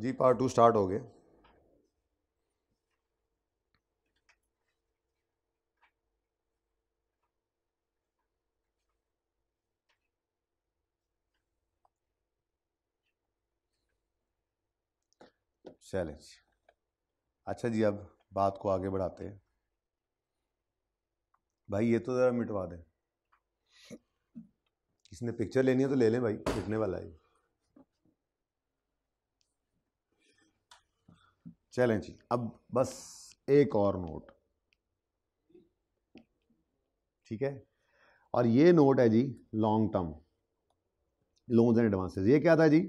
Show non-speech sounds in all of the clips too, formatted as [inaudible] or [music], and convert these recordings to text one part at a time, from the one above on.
जी part two start हो गए challenge अच्छा जी अब बात को आगे बढ़ाते हैं भाई ये तो ज़रा मिटवा दें किसी ने पिक्चर लेनी है तो ले लें भाई लिखने वाला है चलें जी अब बस एक और नोट ठीक है और ये नोट है जी long term loans and advances ये क्या था जी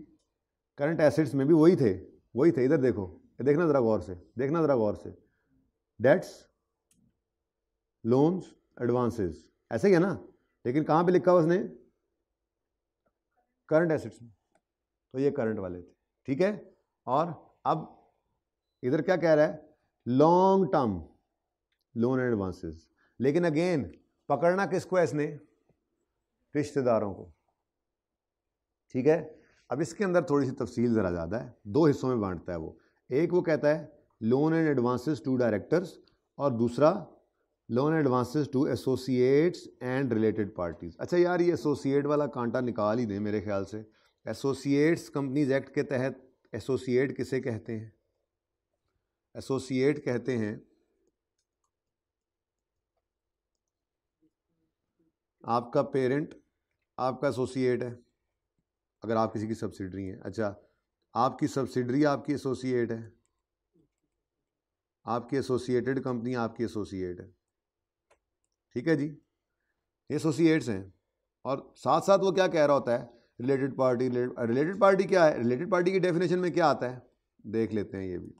करंट एसेट्स में भी वही थे वही थे इधर देखो देखना ज़रा गौर से देखना ज़रा गौर से डेट्स लोन्स एडवांसेस ऐसे ही है ना लेकिन कहाँ पे लिखा उसने करंट एसेट्स में तो ये करंट वाले थे ठीक है और अब इधर क्या कह रहा है long term loan and advances लेकिन अगेन पकड़ना किसको है इसने रिश्तेदारों को ठीक है अब इसके अंदर थोड़ी सी तफसील ज़रा ज़्यादा है दो हिस्सों में बांटता है वो एक वो कहता है loan and advances to directors और दूसरा loan advances to associates and related parties अच्छा यार ये एसोसिएट वाला कांटा निकाल ही दें मेरे ख्याल से एसोसिएट्स कंपनीज एक्ट के तहत एसोसिएट किसे कहते हैं एसोसिएट कहते हैं आपका पेरेंट आपका एसोसिएट है अगर आप किसी की सब्सिडरी हैं अच्छा आपकी सब्सिडरी आपकी एसोसिएट है आपकी एसोसिएटेड कंपनी आपकी एसोसिएट है ठीक है जी ये एसोसिएट्स हैं और साथ साथ वो क्या कह रहा होता है रिलेटेड पार्टी रिलेटेड पार्टी क्या है रिलेटेड पार्टी की डेफिनेशन में क्या आता है देख लेते हैं ये भी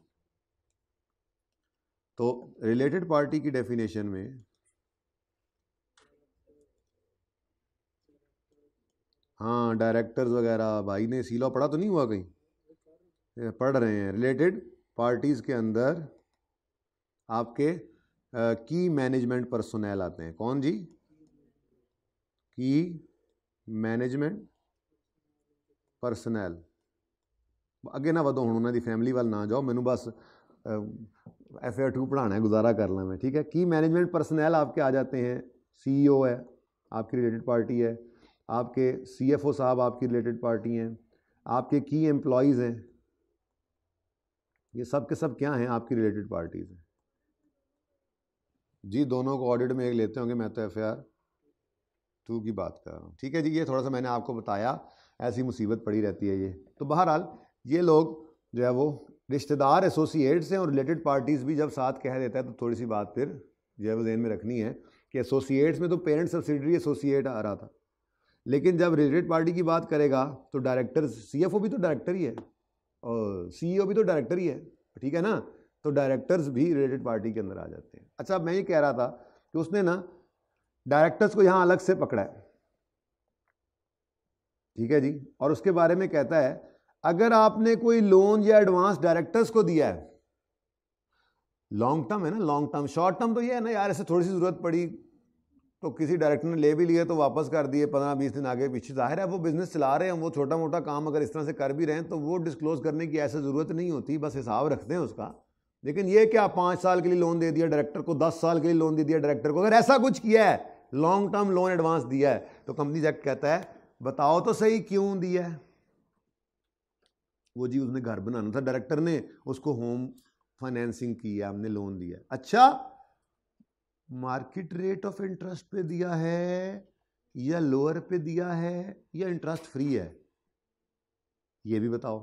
तो रिलेटेड पार्टी की डेफिनेशन में हाँ डायरेक्टर्स वगैरह भाई ने सीलॉ पढ़ा तो नहीं हुआ कहीं पढ़ रहे हैं रिलेटेड पार्टीज़ के अंदर आपके की मैनेजमेंट पर्सोनैल आते हैं कौन जी की मैनेजमेंट पर्सनैल अगे ना ਵਧੋ हूँ उन्होंने फैमिली वाल ना जाओ मैनू बस एफ एयर टू पढ़ाना है गुजारा कर लें मैं ठीक है की मैनेजमेंट पर्सनैल आपके आ जाते हैं सी ओ e है आपकी रिलेटेड पार्टी है आपके सी एफ ओ साहब आपकी रिलेटेड पार्टी हैं आपके की एम्प्लॉज़ हैं ये सब के सब क्या हैं आपकी रिलेटेड पार्टीज़ हैं जी दोनों को ऑडिट में एक लेते होंगे मैं तो एफ आर टू की बात कर रहा हूँ ठीक है जी ये थोड़ा सा मैंने आपको बताया ऐसी मुसीबत पड़ी रहती है ये तो बहरहाल ये लोग जो है वो रिश्तेदार एसोसिएट्स हैं और रिलेटेड पार्टीज़ भी जब साथ कह देता है तो थोड़ी सी बात फिर जो है जहन में रखनी है कि एसोसिएट्स में तो पेरेंट सब्सिडरी एसोसिएट आ रहा था लेकिन जब रिलेटेड पार्टी की बात करेगा तो डायरेक्टर सी भी तो डायरेक्टर ही है और सी e भी तो डायरेक्टर ही है ठीक है ना तो डायरेक्टर्स भी रिलेटेड पार्टी के अंदर आ जाते हैं अच्छा मैं ये कह रहा था कि उसने ना डायरेक्टर्स को यहाँ अलग से पकड़ा है ठीक है जी और उसके बारे में कहता है अगर आपने कोई लोन या एडवांस डायरेक्टर्स को दिया है लॉन्ग टर्म है ना लॉन्ग टर्म शॉर्ट टर्म तो ये है ना यार ऐसे थोड़ी सी ज़रूरत पड़ी तो किसी डायरेक्टर ने ले भी लिया तो वापस कर दिए पंद्रह बीस दिन आगे पीछे जाहिर है वो बिज़नेस चला रहे हैं वो छोटा मोटा काम अगर इस तरह से कर भी रहे हैं तो वो डिस्क्लोज़ करने की ऐसी ज़रूरत नहीं होती बस हिसाब रखते हैं उसका लेकिन ये क्या पाँच साल के लिए लोन दे दिया डायरेक्टर को दस साल के लिए लोन दे दिया डायरेक्टर को अगर ऐसा कुछ किया है लॉन्ग टर्म लोन एडवांस दिया है तो कंपनी जैक्ट कहता है बताओ तो सही क्यों दिया है वो जी उसने घर बनाना था डायरेक्टर ने उसको होम फाइनेंसिंग किया हमने लोन दिया अच्छा मार्केट रेट ऑफ इंटरेस्ट पे दिया है या लोअर पे दिया है या इंटरेस्ट फ्री है ये भी बताओ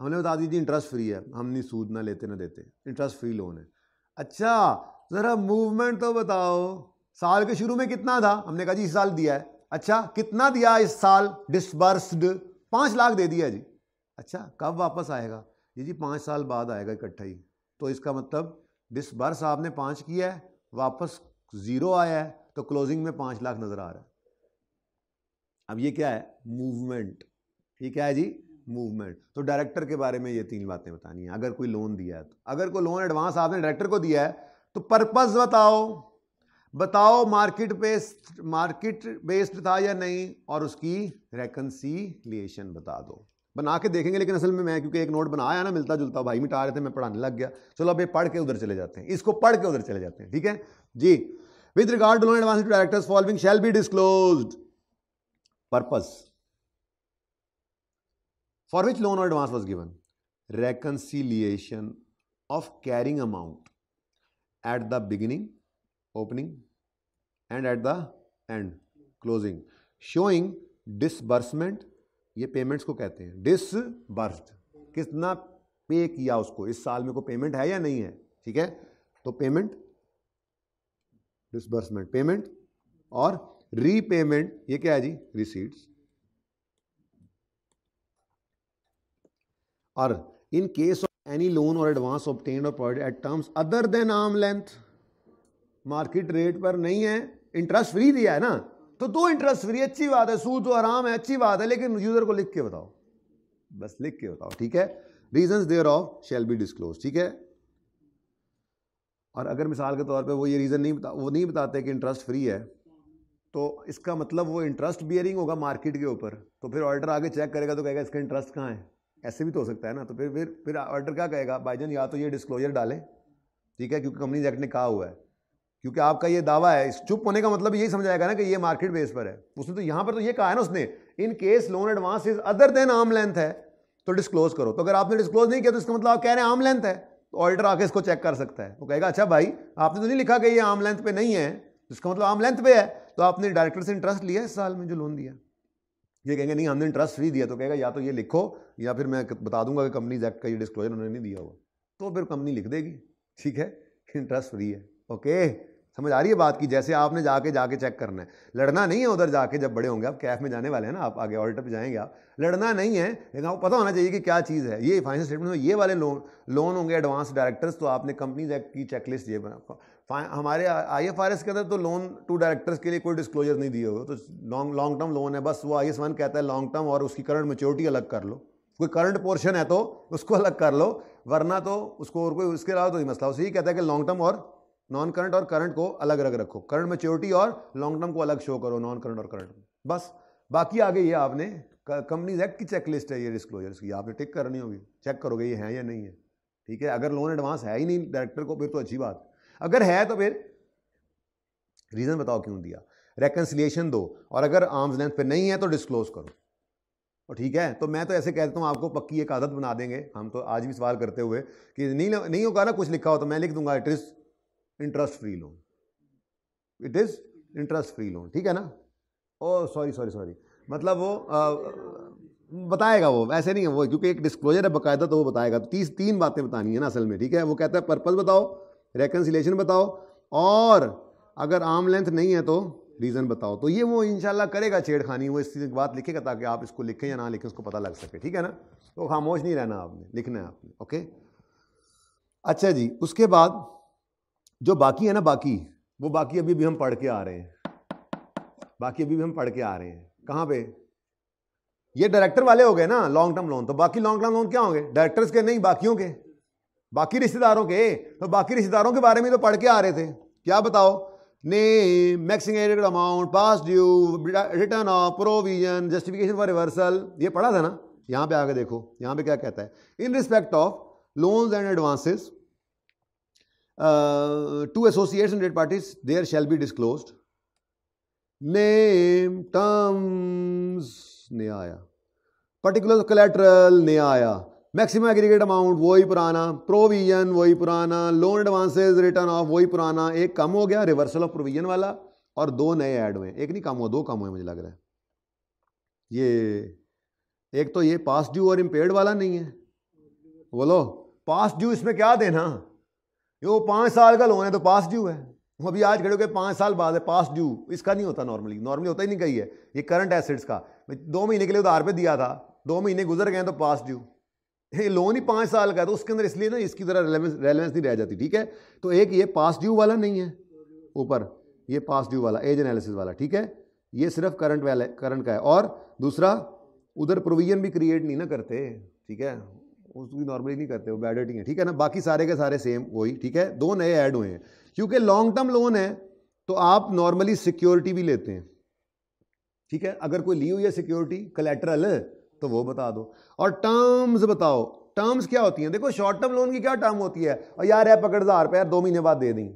हमने बता दी जी इंटरेस्ट फ्री है हम नहीं सूद ना लेते ना देते इंटरेस्ट फ्री लोन है अच्छा ज़रा मूवमेंट तो बताओ साल के शुरू में कितना था हमने कहा जी इस साल दिया है अच्छा कितना दिया इस साल डिसबर्स्ड पाँच लाख दे दिया जी अच्छा कब वापस आएगा ये जी पाँच साल बाद आएगा इकट्ठा ही तो इसका मतलब जिस बार साहब ने पाँच किया है वापस ज़ीरो आया है तो क्लोजिंग में पाँच लाख नज़र आ रहा है अब ये क्या है मूवमेंट ये क्या है जी मूवमेंट तो डायरेक्टर के बारे में ये तीन बातें बतानी है अगर कोई लोन दिया है तो अगर कोई लोन एडवांस आपने डायरेक्टर को दिया है तो पर्पज बताओ बताओ मार्केट बेस्ड मार्केट बेस्ड था या नहीं और उसकी रेकनसीलिएशन बता दो बना के देखेंगे लेकिन असल में मैं क्योंकि एक नोट बना आया ना मिलता जुलता भाई मिटा रहे थे मैं पढ़ाने लग गया चलो अब ये पढ़ के उधर चले जाते हैं इसको पढ़ के उधर चले जाते हैं ठीक है जी with regard to loan advance to directors following shall be disclose purpose for which loan और advance was given reconciliation of carrying amount at the beginning opening and at the end closing showing disbursement ये payments को कहते हैं disbursed कितना पे किया उसको इस साल में को पेमेंट है या नहीं है ठीक है तो पेमेंट डिसबर्समेंट पेमेंट और रीपेमेंट ये क्या है जी रिसीट्स और in case of any loan और एडवांस ऑप्टेन और provide at terms other than arm length market rate पर नहीं है इंटरेस्ट फ्री दिया है ना तो दो इंटरेस्ट फ्री अच्छी बात है सूद तो आराम है अच्छी बात है लेकिन यूजर को लिख के बताओ बस लिख के बताओ ठीक है reason thereof shall be disclose ठीक है और अगर मिसाल के तौर पे वो ये रीज़न नहीं बता वो नहीं बताते कि इंटरेस्ट फ्री है तो इसका मतलब वो इंटरेस्ट बियरिंग होगा मार्केट के ऊपर तो फिर ऑर्डर आगे चेक करेगा तो कहेगा इसका इंटरेस्ट कहाँ है ऐसे भी तो हो सकता है ना तो फिर फिर फिर ऑर्डर क्या कहेगा भाईजान या तो ये डिस्क्लोजर डालें ठीक है क्योंकि कंपनी एक्ट ने कहा हुआ है क्योंकि आपका ये दावा है इस चुप होने का मतलब यही समझाएगा ना कि ये मार्केट बेस पर है उसने तो यहाँ पर तो ये कहा है ना उसने in case loan advance is other than arm length है तो डिस्क्लोज करो तो अगर आपने डिस्क्लोज नहीं किया तो इसका मतलब आप कह रहे हैं आर्म लेंथ है तो ऑडिटर आके इसको चेक कर सकता है वो कहेगा अच्छा भाई आपने तो नहीं लिखा कि ये आर्म लेंथ पे नहीं है इसका मतलब आर्म लेंथ पे है तो आपने डायरेक्टर से इंटरेस्ट लिया इस साल में जो लोन दिया ये कहेंगे नहीं हमने इंटरेस्ट फ्री दिया तो कहेगा या तो ये लिखो या फिर मैं बता दूंगा कि कंपनी एक्ट का ये डिस्क्लोजर उन्होंने नहीं दिया हुआ तो फिर कंपनी लिख देगी ठीक है इंटरेस्ट फ्री है ओके समझ आ रही है बात की जैसे आपने जाके जाके चेक करना है लड़ना नहीं है उधर जाके जब बड़े होंगे आप कैफ में जाने वाले हैं ना आप आगे ऑल्टर पे जाएंगे आप लड़ना नहीं है लेकिन आपको पता होना चाहिए कि क्या चीज़ है ये फाइनेंस स्टेटमेंट में ये वाले लोन लोन होंगे एडवांस डायरेक्टर्स तो आपने कंपनीज एक्ट की चेकलिस्ट ये हमारे आई एफ आर एस के अंदर तो लोन टू डायरेक्टर्स के लिए कोई डिस्क्लोजर नहीं दिए हुए तो लॉन्ग लॉन्ग टर्म लोन है बस वो आई एस वन कहता है लॉन्ग टर्म और उसकी करंट मेच्योरिटी अलग कर लो कोई करंट पोर्शन है तो उसको अलग कर लो वरना तो उसको और कोई उसके अलावा तो ही मसला उसे ही कहता है कि लॉन्ग टर्म और नॉन करंट और करंट को अलग अलग रखो करंट मेच्योरिटी और लॉन्ग टर्म को अलग शो करो नॉन करंट और करंट बस बाकी आगे ये आपने कंपनीज एक्ट की चेकलिस्ट है ये डिस्क्लोजर्स की आपने टिक करनी होगी चेक करोगे ये है या नहीं है ठीक है अगर लोन एडवांस है ही नहीं डायरेक्टर को फिर तो अच्छी बात अगर है तो फिर रीज़न बताओ क्यों दिया रेकन्सिलियेशन दो और अगर आर्म्स लेंथ पे नहीं है तो डिस्क्लोज करो और तो ठीक है तो मैं तो ऐसे कह देता हूँ आपको पक्की एक आदत बना देंगे हम तो आज भी सवाल करते हुए कि नहीं नहीं होगा ना कुछ लिखा हो तो मैं लिख दूंगा it is interest free loan it is interest free loan ठीक है ना ओ सॉरी सॉरी सॉरी मतलब वो आ, बताएगा वो ऐसे नहीं है वो क्योंकि एक डिस्क्लोजर है बकायदा तो वो बताएगा तो तीस तीन बातें बतानी है ना असल में ठीक है वो कहता है पर्पज़ बताओ रेकन्सिलेशन बताओ और अगर आर्म लेंथ नहीं है तो रीज़न बताओ तो ये वो इनशाला करेगा छेड़खानी वो इस चीज़ की बात लिखेगा ताकि आप इसको लिखें या ना लिखें उसको पता लग सके ठीक है ना तो खामोश नहीं रहना आपने लिखना है आपने ओके अच्छा जी उसके बाद जो बाकी है ना बाकी वो बाकी अभी भी हम पढ़ के आ रहे हैं बाकी अभी भी हम पढ़ के आ रहे हैं कहां पे ये डायरेक्टर वाले हो गए ना लॉन्ग टर्म लोन तो बाकी लॉन्ग टर्म लोन क्या होंगे डायरेक्टर्स के नहीं बाकियों के बाकी रिश्तेदारों के तो बाकी रिश्तेदारों के बारे में तो पढ़ के आ रहे थे क्या बताओ नेम मैक्सिमेटेड amount past due return of provision justification for reversal ये पढ़ा था ना यहां पे आके देखो यहां पे क्या कहता है in respect of loans and advances to associate associates party there shall be shall be disclosed name, आया पर्टिकुलर कलेक्ट्रल नया आया मैक्सिमम एग्रीगेट अमाउंट वही पुराना प्रोविजन वही पुराना लोन एडवांसेस रिटर्न ऑफ वही पुराना एक कम हो गया रिवर्सल ऑफ प्रोविजन वाला और दो नए ऐड हुए एक नहीं कम हुआ दो कम हुए मुझे लग रहा है ये एक तो ये पास ड्यू और इम्पेयर्ड वाला नहीं है बोलो पास ड्यू इसमें क्या देना वो पाँच साल का लोन है तो पास ड्यू है वो अभी आज खड़े हो गए पाँच साल बाद है पास ड्यू इसका नहीं होता नॉर्मली नॉर्मली होता ही नहीं कही है ये करंट एसिड्स का दो महीने के लिए उधार पे दिया था दो महीने गुजर गए तो पास ड्यू ये लोन ही पाँच साल का है तो उसके अंदर इसलिए ना इसकी तरह रेलेवेंस रेलेवेंस नहीं रह जाती ठीक है तो एक ये पास ड्यू वाला नहीं है ऊपर ये पास ड्यू वाला एज एनालिसिस वाला ठीक है ये सिर्फ करंट वाला करंट का है और दूसरा उधर प्रोविजन भी क्रिएट नहीं ना करते ठीक है उसकी नॉर्मली नहीं करते वो बैड ही है ठीक है ना बाकी सारे के सारे सेम वही ठीक है दो नए ऐड हुए हैं क्योंकि लॉन्ग टर्म लोन है तो आप नॉर्मली सिक्योरिटी भी लेते हैं ठीक है अगर कोई ली हुई है सिक्योरिटी कलेटरल तो वो बता दो और टर्म्स बताओ टर्म्स क्या होती हैं देखो शॉर्ट टर्म लोन की क्या टर्म होती है और यार है पकड़ हजार रुपये यार दो महीने बाद दे दें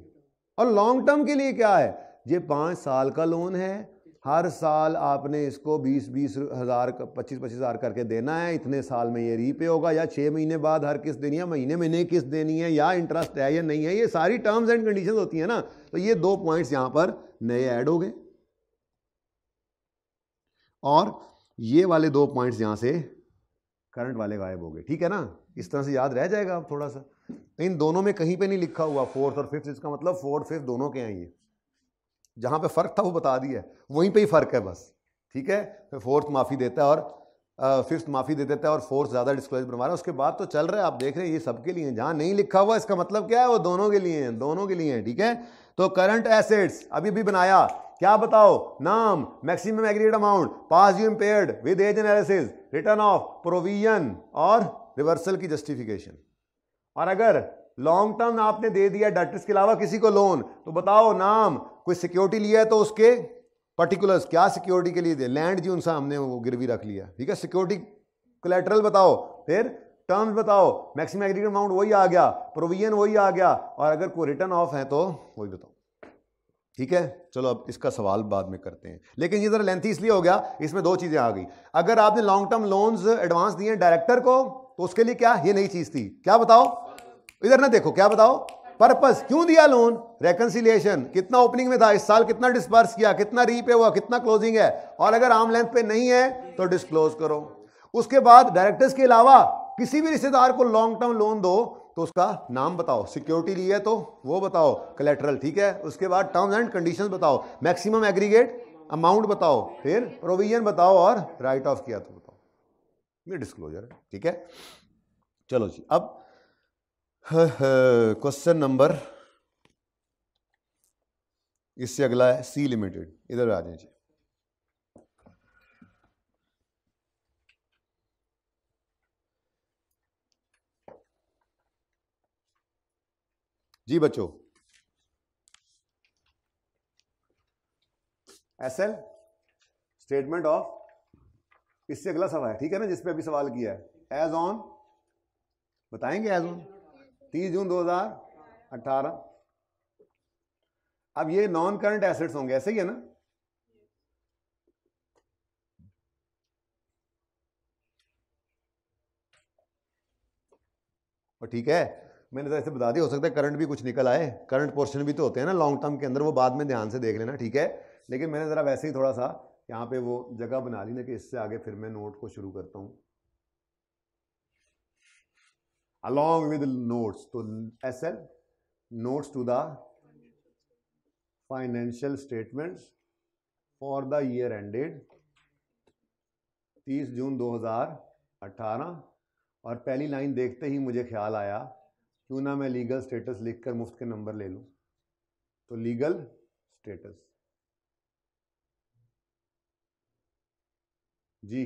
और लॉन्ग टर्म के लिए क्या है ये पाँच साल का लोन है हर साल आपने इसको बीस बीस हज़ार पच्चीस पच्चीस हज़ार करके देना है इतने साल में ये रीपे होगा या छः महीने बाद हर किस्त देनी है महीने महीने किस्त देनी है या इंटरेस्ट है या नहीं है ये सारी टर्म्स एंड कंडीशन होती है ना तो ये दो पॉइंट्स यहाँ पर नए ऐड हो गए और ये वाले दो पॉइंट्स यहाँ से करंट वाले गायब हो गए ठीक है ना इस तरह से याद रह जाएगा आप थोड़ा सा तो इन दोनों में कहीं पर नहीं लिखा हुआ फोर्थ और फिफ्थ इसका मतलब फोर्थ फिफ्थ दोनों के हैं ये जहाँ पे फ़र्क था वो बता दिया वहीं पे ही फ़र्क है बस ठीक है फिर फोर्थ माफ़ी देता है और फिफ्थ माफ़ी दे देता है और फोर्थ ज़्यादा डिस्क्लोज बनवा रहा है उसके बाद तो चल रहा है आप देख रहे हैं ये सबके लिए जहाँ नहीं लिखा हुआ इसका मतलब क्या है वो दोनों के लिए हैं दोनों के लिए हैं ठीक है तो करंट एसेट्स अभी भी बनाया क्या बताओ नाम maximum agreed amount past you impaired with age analysis return of provision और रिवर्सल की जस्टिफिकेशन और अगर लॉन्ग टर्म आपने दे दिया डेटर्स के अलावा किसी को लोन तो बताओ नाम कोई सिक्योरिटी लिया है तो उसके पर्टिकुलर्स क्या सिक्योरिटी के लिए दे लैंड जी उनसे हमने वो गिरवी रख लिया ठीक है सिक्योरिटी कोलेटरल बताओ फिर टर्म्स बताओ मैक्सिमम एग्रीगेट अमाउंट वही आ गया प्रोविजन वही आ गया और अगर कोई रिटर्न ऑफ है तो वही बताओ ठीक है चलो अब इसका सवाल बाद में करते हैं लेकिन ये जरा लेंथी इसलिए हो गया इसमें दो चीज़ें आ गई अगर आपने लॉन्ग टर्म लोन्स एडवांस दिए डायरेक्टर को तो उसके लिए क्या ये नई चीज़ थी क्या बताओ इधर ना देखो क्या बताओ पर्पस क्यों दिया लोन रेकनसिलियेशन कितना ओपनिंग में था इस साल कितना डिस्पर्स किया कितना रीपे हुआ कितना क्लोजिंग है और अगर आम लेंथ पे नहीं है तो डिस्क्लोज करो उसके बाद डायरेक्टर्स के अलावा किसी भी रिश्तेदार को लॉन्ग टर्म लोन दो तो उसका नाम बताओ सिक्योरिटी ली है तो वो बताओ कलेक्ट्रल ठीक है उसके बाद टर्म्स एंड कंडीशंस बताओ मैक्सिमम एग्रीगेट अमाउंट बताओ फिर प्रोविजन बताओ और राइट ऑफ किया तो बताओ ये डिस्क्लोजर है ठीक है चलो जी अब क्वेश्चन नंबर इससे अगला है सी लिमिटेड इधर आ जाइए जी बच्चों एस एल स्टेटमेंट ऑफ इससे अगला सवाल है ठीक है ना जिसपे अभी सवाल किया है एज ऑन बताएंगे एज ऑन 30 जून 2018 अब ये नॉन करंट एसेट्स होंगे ऐसे ही है ना और ठीक है मैंने तो ऐसे बता दिया हो सकता है करंट भी कुछ निकल आए करंट पोर्शन भी तो होते हैं ना लॉन्ग टर्म के अंदर वो बाद में ध्यान से देख लेना ठीक है लेकिन मैंने ज़रा वैसे ही थोड़ा सा यहाँ पे वो जगह बना ली ना कि इससे आगे फिर मैं नोट को शुरू करता हूँ along with notes तो SL notes to the financial statements for the year ended 30 June 2018 और पहली लाइन देखते ही मुझे ख्याल आया क्यों ना मैं लीगल स्टेटस लिखकर मुफ्त के नंबर ले लूँ तो legal status G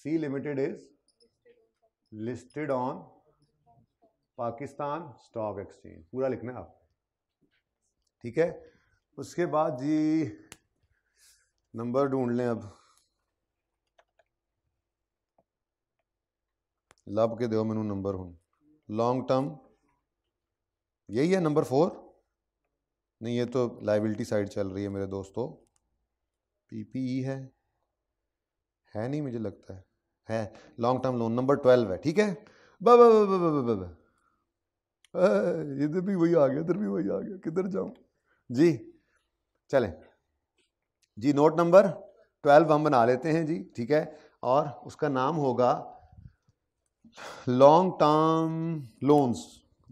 C limited is listed on Pakistan stock exchange पूरा लिखना आप ठीक है उसके बाद जी नंबर ढूंढ लें अब लब के दो मैनू नंबर हूँ लॉन्ग टर्म यही है नंबर फोर नहीं ये तो लाइबिलिटी साइड चल रही है मेरे दोस्तों पीपीई e है है नहीं मुझे लगता है है long term loan number twelve है ठीक है इधर भी वही आ गया इधर भी वही आ गया किधर जाऊं जी चलें जी नोट नंबर ट्वेल्व हम बना लेते हैं जी ठीक है और उसका नाम होगा लॉन्ग टर्म लोन्स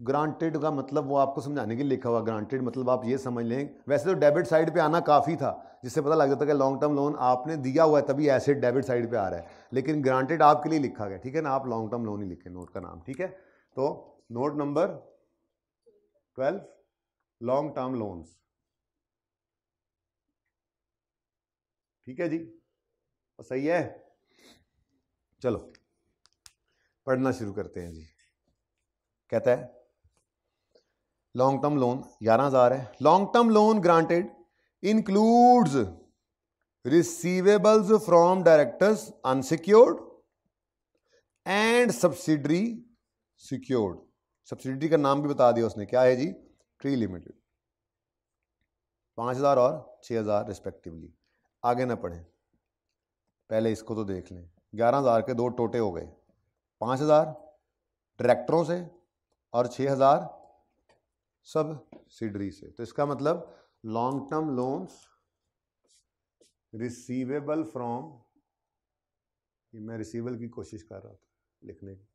ग्रांटेड का मतलब वो आपको समझाने के लिए लिखा हुआ ग्रांटेड मतलब आप ये समझ लें वैसे तो डेबिट साइड पे आना काफ़ी था जिससे पता लग जाता कि लॉन्ग टर्म लोन आपने दिया हुआ है तभी एसेट डेबिट साइड पे आ रहा है लेकिन ग्रांटेड आपके लिए लिखा गया ठीक है ना आप लॉन्ग टर्म लोन ही लिखें नोट का नाम ठीक है तो note number twelve long term loans ठीक है जी और तो सही है चलो पढ़ना शुरू करते हैं जी कहता है लॉन्ग टर्म लोन ग्यारह हजार है long term loan granted includes receivables from directors unsecured and subsidiary secured subsidy का नाम भी बता दिया उसने क्या है जी ट्री लिमिटेड पांच हज़ार और छह हज़ार रिस्पेक्टिवली आगे ना पढ़ें पहले इसको तो देख लें ग्यारह हज़ार के दो टोटे हो गए पांच हज़ार डायरेक्टरों से और छः हज़ार सब सिडरी से तो इसका मतलब long term loans receivable from ये मैं रिसीवेबल की कोशिश कर रहा था लिखने की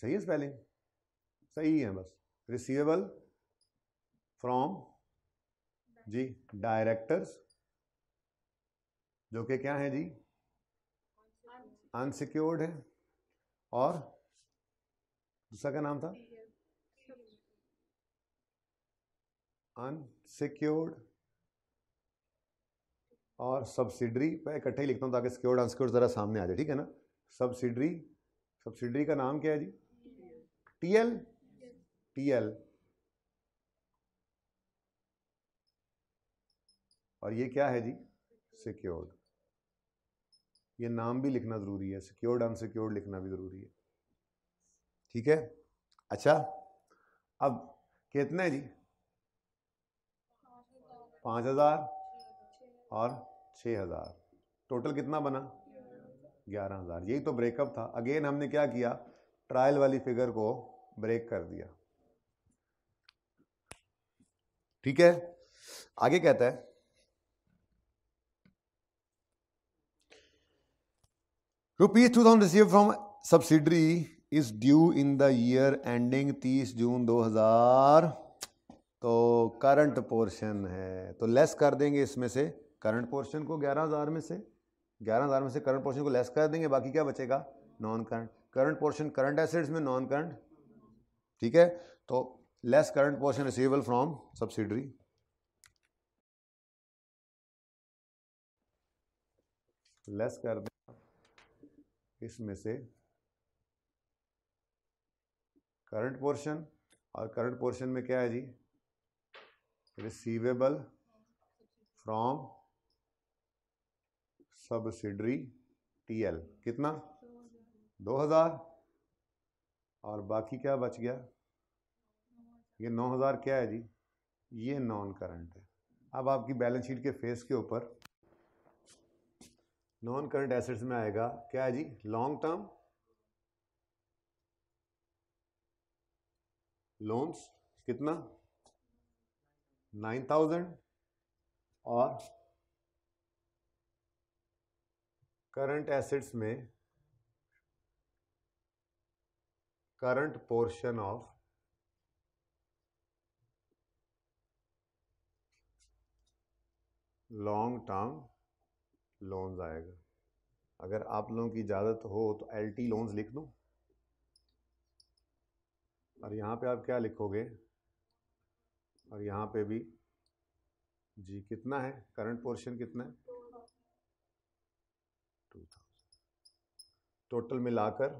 सही है स्पेलिंग सही है बस रिसीवेबल फ्रॉम जी डायरेक्टर्स जो कि क्या है जी अनसिक्योर्ड है और दूसरा का नाम था अनसिक्योर्ड और सब्सिडरी मैं इकट्ठे ही लिखता हूँ ताकि सिक्योर्ड अनसिक्योर्ड ज़रा सामने आ जाए ठीक है ना सब्सिडरी सब्सिडरी का नाम क्या है जी टीएल टीएल और ये क्या है जी सिक्योर्ड ये नाम भी लिखना ज़रूरी है सिक्योर्ड अनसिक्योर्ड लिखना भी ज़रूरी है ठीक है अच्छा अब कितने जी पाँच हजार और छः हजार टोटल कितना बना ग्यारह हजार यही तो ब्रेकअप था अगेन हमने क्या किया ट्रायल वाली फिगर को ब्रेक कर दिया ठीक है आगे कहता है rupees two thousand receive from subsidiary is due in the year ending 30 June 2000 तो करंट पोर्शन है तो लेस कर देंगे इसमें से करंट पोर्शन को 11000 में से 11000 में से करंट पोर्शन को लेस कर देंगे बाकी क्या बचेगा non current current portion current assets में नॉन करंट ठीक है तो less current portion receivable from subsidiary less कर दें इसमें से करंट पोर्शन और करंट पोर्शन में क्या है जी रिसीवेबल फ्रॉम सब्सिडरी टीएल कितना दो हज़ार और बाकी क्या बच गया ये नौ हज़ार क्या है जी ये नॉन करंट है अब आपकी बैलेंस शीट के फेस के ऊपर नॉन करंट एसेट्स में आएगा क्या है जी लॉन्ग टर्म लोन्स कितना नाइन थाउजेंड और करंट एसेट्स में current portion of long term loans आएगा अगर आप लोगों की इजाज़त हो तो एलटी लोन्स लिख दो और यहाँ पे आप क्या लिखोगे और यहाँ पे भी जी कितना है करंट पोर्शन कितना है टू थाउजेंड टोटल मिलाकर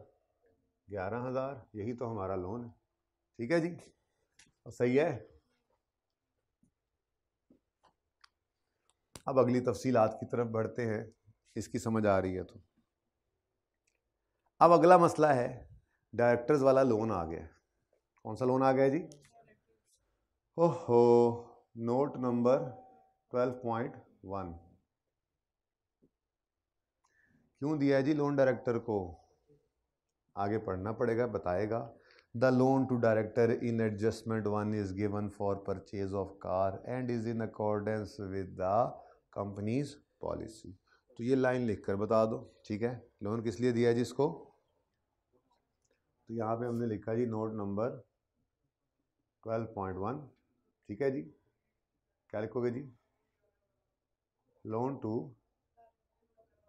ग्यारह हज़ार यही तो हमारा लोन है ठीक है जी और सही है अब अगली तफसीलात की तरफ बढ़ते हैं इसकी समझ आ रही है तो अब अगला मसला है डायरेक्टर्स वाला लोन आ गया कौन सा लोन आ गया जी ओहो note number twelve point one क्यों दिया है जी लोन डायरेक्टर को आगे पढ़ना पड़ेगा बताएगा the loan to director in adjustment one is given for purchase of car and is in accordance with the companies policy तो ये लाइन लिखकर बता दो ठीक है लोन किस लिए दिया है जी इसको तो यहाँ पे हमने लिखा जी note number twelve point one ठीक है जी क्या लिखोगे जी loan to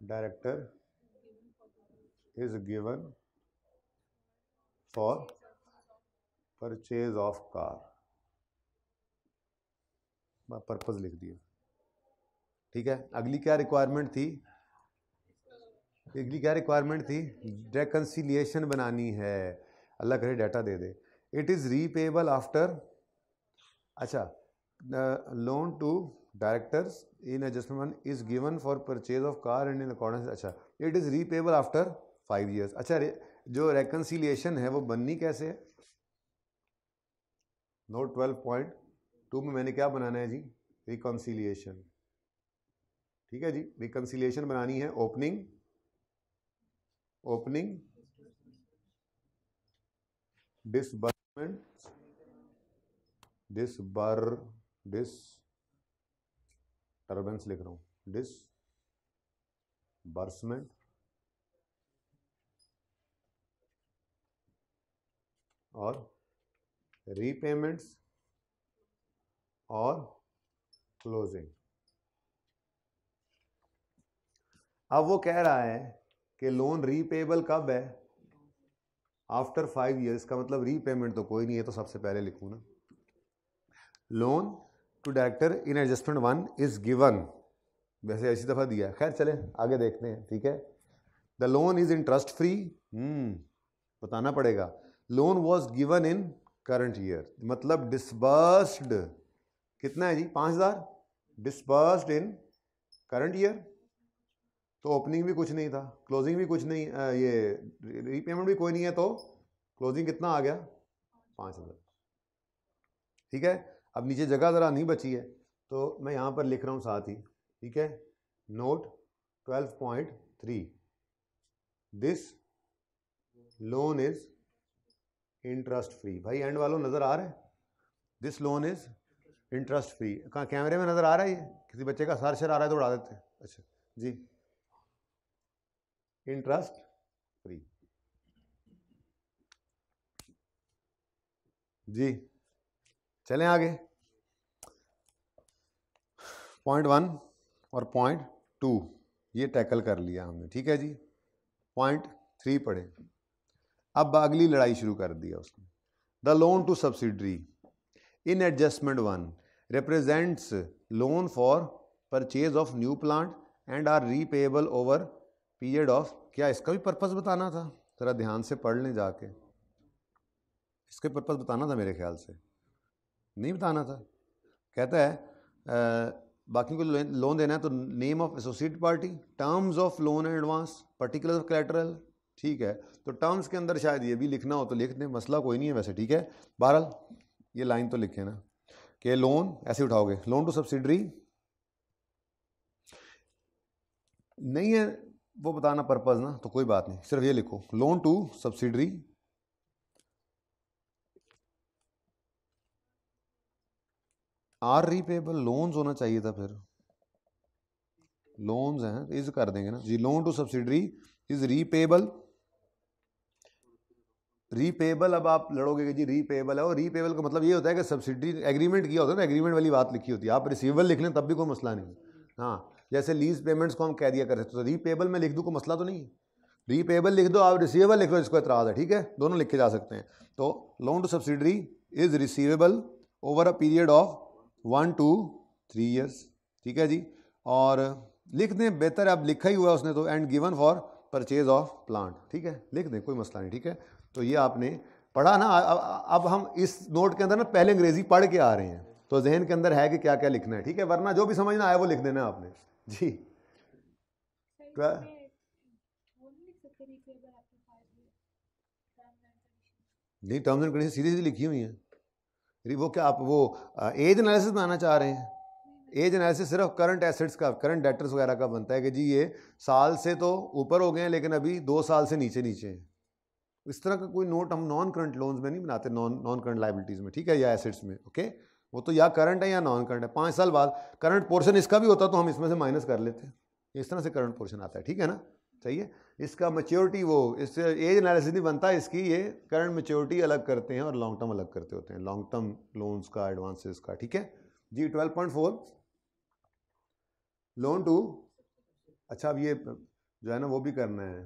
director is given for purchase of car purpose लिख दिए ठीक है अगली क्या रिक्वायरमेंट थी अगली क्या रिक्वायरमेंट थी रेकन्सिलियेशन बनानी है अल्लाह करे डाटा दे दे इट इज़ रीपेबल आफ्टर अच्छा loan to directors in adjustment one is given for purchase of car and in accordance अच्छा it is repayable after five years अच्छा जो रेकन्सिलियेशन है वो बननी कैसे है नोट ट्वेल्व पॉइंट टू में मैंने क्या बनाना है जी रिकन्सिलियेशन ठीक है जी रिकन्सिलियेशन बनानी है ओपनिंग ओपनिंग डिसबर्स डिस बर डिस टर्बेंस लिख रहा हूं डिस बर्समेंट और रीपेमेंट्स और क्लोजिंग अब वो कह रहा है कि लोन रीपेबल कब है आफ्टर फाइव ईयर्स का मतलब रीपेमेंट तो कोई नहीं है तो सबसे पहले लिखूँ ना loan to director in adjustment one is given वैसे ऐसी दफ़ा दिया खैर चले आगे देखते हैं ठीक है the loan is interest free बताना पड़ेगा loan was given in current year मतलब डिसबर्स्ड कितना है जी पाँच हज़ार डिसबर्स्ड इन करंट ईयर तो ओपनिंग भी कुछ नहीं था क्लोजिंग भी कुछ नहीं आ, ये रीपेमेंट भी कोई नहीं है तो क्लोजिंग कितना आ गया पाँच हज़ार ठीक है अब नीचे जगह ज़रा नहीं बची है तो मैं यहाँ पर लिख रहा हूँ साथ ही ठीक है note twelve point three this loan is interest free भाई एंड वालों नज़र आ रहा है this loan is interest free कहाँ कैमरे में नज़र आ रहा है ये किसी बच्चे का सर शर आ रहा है तो उड़ा देते हैं अच्छा जी इंटरेस्ट फ्री जी चलें आगे पॉइंट वन और पॉइंट टू ये टैकल कर लिया हमने ठीक है जी पॉइंट थ्री पढ़े अब अगली लड़ाई शुरू कर दिया उसने the loan to subsidiary in adjustment one represents loan for purchase of new plant and are repayable over period of क्या इसका भी पर्पज़ बताना था ज़रा ध्यान से पढ़ लें जाके इसके पर्पज़ बताना था मेरे ख्याल से नहीं बताना था कहता है आ, बाकी को लोन देना है तो name of associate party terms of loan and advance particular of collateral ठीक है तो टर्म्स के अंदर शायद ये भी लिखना हो तो लिख दें मसला कोई नहीं है वैसे ठीक है बहरहाल ये लाइन तो लिखे ना कि लोन ऐसे उठाओगे लोन टू सब्सिडरी नहीं है वो बताना पर्पज़ ना तो कोई बात नहीं सिर्फ ये लिखो loan to subsidiary are repayable loans होना चाहिए था फिर लोन्स हैं तो इज कर देंगे ना जी loan to subsidiary is repayable repayable अब आप लड़ोगे कि जी रीपेबल है और रीपेबल का मतलब ये होता है कि सब्सिडी एग्रीमेंट किया होता है ना एग्रीमेंट वाली बात लिखी होती है आप रिसीवेबल लिख लें तब भी कोई मसला नहीं हाँ जैसे लीज पेमेंट्स को हम कह दिया कर सकते तो रीपेबल में लिख दूँ को मसला तो नहीं है रीपेबल लिख दो आप रिसीवेबल लिख लो इसको एतराज़ है ठीक है दोनों लिखे जा सकते हैं तो loan to subsidiary is receivable over a period of one two three years ठीक है जी और लिख दें बेहतर अब लिखा ही हुआ उसने तो and given for purchase of plant ठीक है लिख दें कोई मसला नहीं ठीक है तो ये आपने पढ़ा ना अब हम इस नोट के अंदर ना पहले अंग्रेज़ी पढ़ के आ रहे हैं तो जहन के अंदर है कि क्या क्या लिखना है ठीक है वरना जो भी समझना आया वो लिख देना आपने जी क्या नहीं टर्म्स एंड कंडीशन सीरीज लिखी हुई है अरे वो क्या आप वो एज एनालिसिस बनाना चाह रहे हैं एज एनालिसिस सिर्फ करंट एसेट्स का करंट डेटर्स वगैरह का बनता है कि जी ये साल से तो ऊपर हो गए हैं लेकिन अभी दो साल से नीचे नीचे हैं इस तरह का कोई नोट हम नॉन करंट लोन्स में नहीं बनाते नॉन नॉन करंट लाइबिलिटीज़ में ठीक है या एसेट्स में ओके वो तो या करंट है या नॉन करंट है पाँच साल बाद करंट पोर्शन इसका भी होता तो हम इसमें से माइनस कर लेते इस तरह से करंट पोर्शन आता है ठीक है ना चाहिए इसका मेच्योरिटी वो इससे एज एनालिसिस नहीं बनता इसकी ये करंट मेच्योरिटी अलग करते हैं और लॉन्ग टर्म अलग करते होते हैं लॉन्ग टर्म लोन्स का एडवांसेस का ठीक है जी twelve point four loan to अच्छा अब ये जो है ना वो भी करना है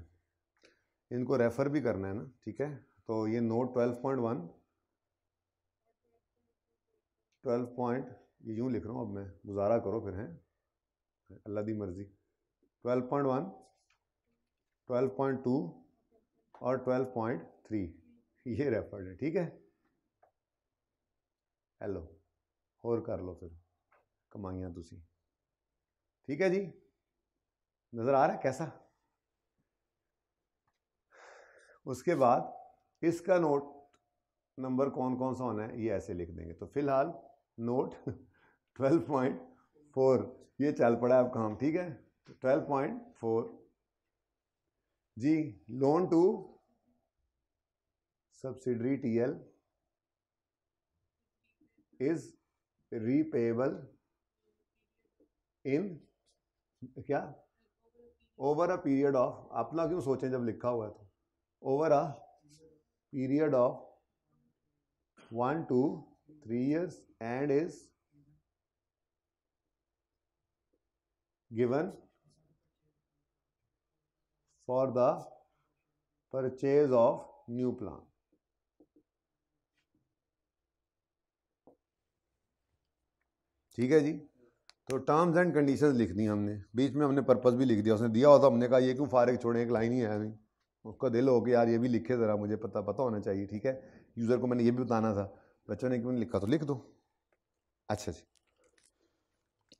इनको रेफर भी करना है ना ठीक है तो ये note twelve point one twelve point ये यूँ लिख रहा हूँ अब मैं गुजारा करो फिर हैं अल्लाह दी मर्ज़ी twelve point one twelve point two और ट्वेल्व पॉइंट थ्री ये रेफर्ड है ठीक है हेलो और कर लो फिर कमाइया तुम ठीक है जी नज़र आ रहा है कैसा उसके बाद इसका नोट नंबर कौन कौन सा होना है ये ऐसे लिख देंगे तो फिलहाल नोट [laughs] ट्वेल्व पॉइंट फोर ये चल पड़ा अब काम ठीक है ट्वेल्व पॉइंट फोर जी loan to subsidiary TL is repayable in क्या ओवर अ पीरियड ऑफ अपना क्यों सोचें जब लिखा हुआ है तो over a period of one two three years and is given for the purchase of new plant. ठीक है जी तो टर्म्स एंड कंडीशंस लिख दी हमने बीच में हमने पर्पस भी लिख दिया उसने दिया होता हमने कहा ये क्यों फारिग छोड़े एक लाइन ही है नहीं उसका दिल हो कि यार ये भी लिखे ज़रा मुझे पता पता होना चाहिए ठीक है यूज़र को मैंने ये भी बताना था बच्चों ने क्यों नहीं लिखा तो लिख दो अच्छा जी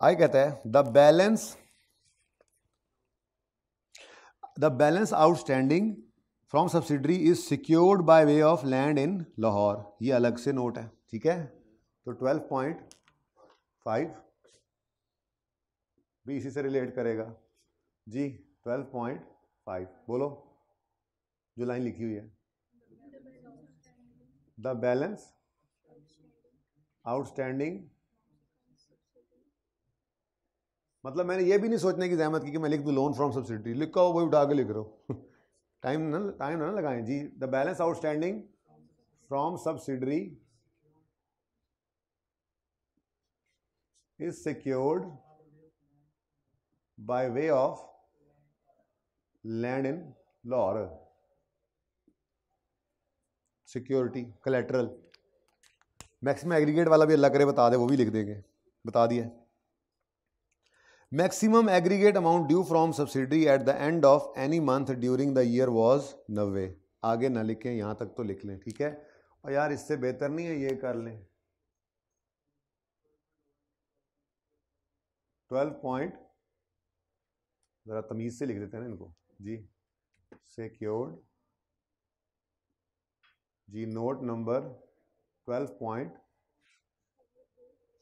आगे कहता है the balance the balance outstanding from subsidiary is secured by way of land in Lahore ये अलग से नोट है ठीक है तो ट्वेल्व पॉइंट फाइव भी इसी से रिलेट करेगा जी ट्वेल्व पॉइंट फाइव बोलो जो लाइन लिखी हुई है द बैलेंस आउटस्टैंडिंग मतलब मैंने ये भी नहीं सोचने की जहमत की कि मैं लिख दूँ लोन फ्रॉम सब्सिडी लिखा हो वही उठा के लिख रहा हूँ टाइम ना टाइम ना लगाएं जी the balance outstanding from subsidiary is secured by way of land in Lahore security collateral maximum aggregate वाला भी अल्लाह करे बता दे वो भी लिख देंगे बता दिया maximum aggregate amount due from subsidy at the end of any month during the year was नब्बे आगे ना लिखें यहाँ तक तो लिख लें ठीक है और यार इससे बेहतर नहीं है ये कर लें ट्वेल्व पॉइंट ज़रा तमीज़ से लिख देते हैं ना इनको जी सिक्योर्ड जी note number twelve point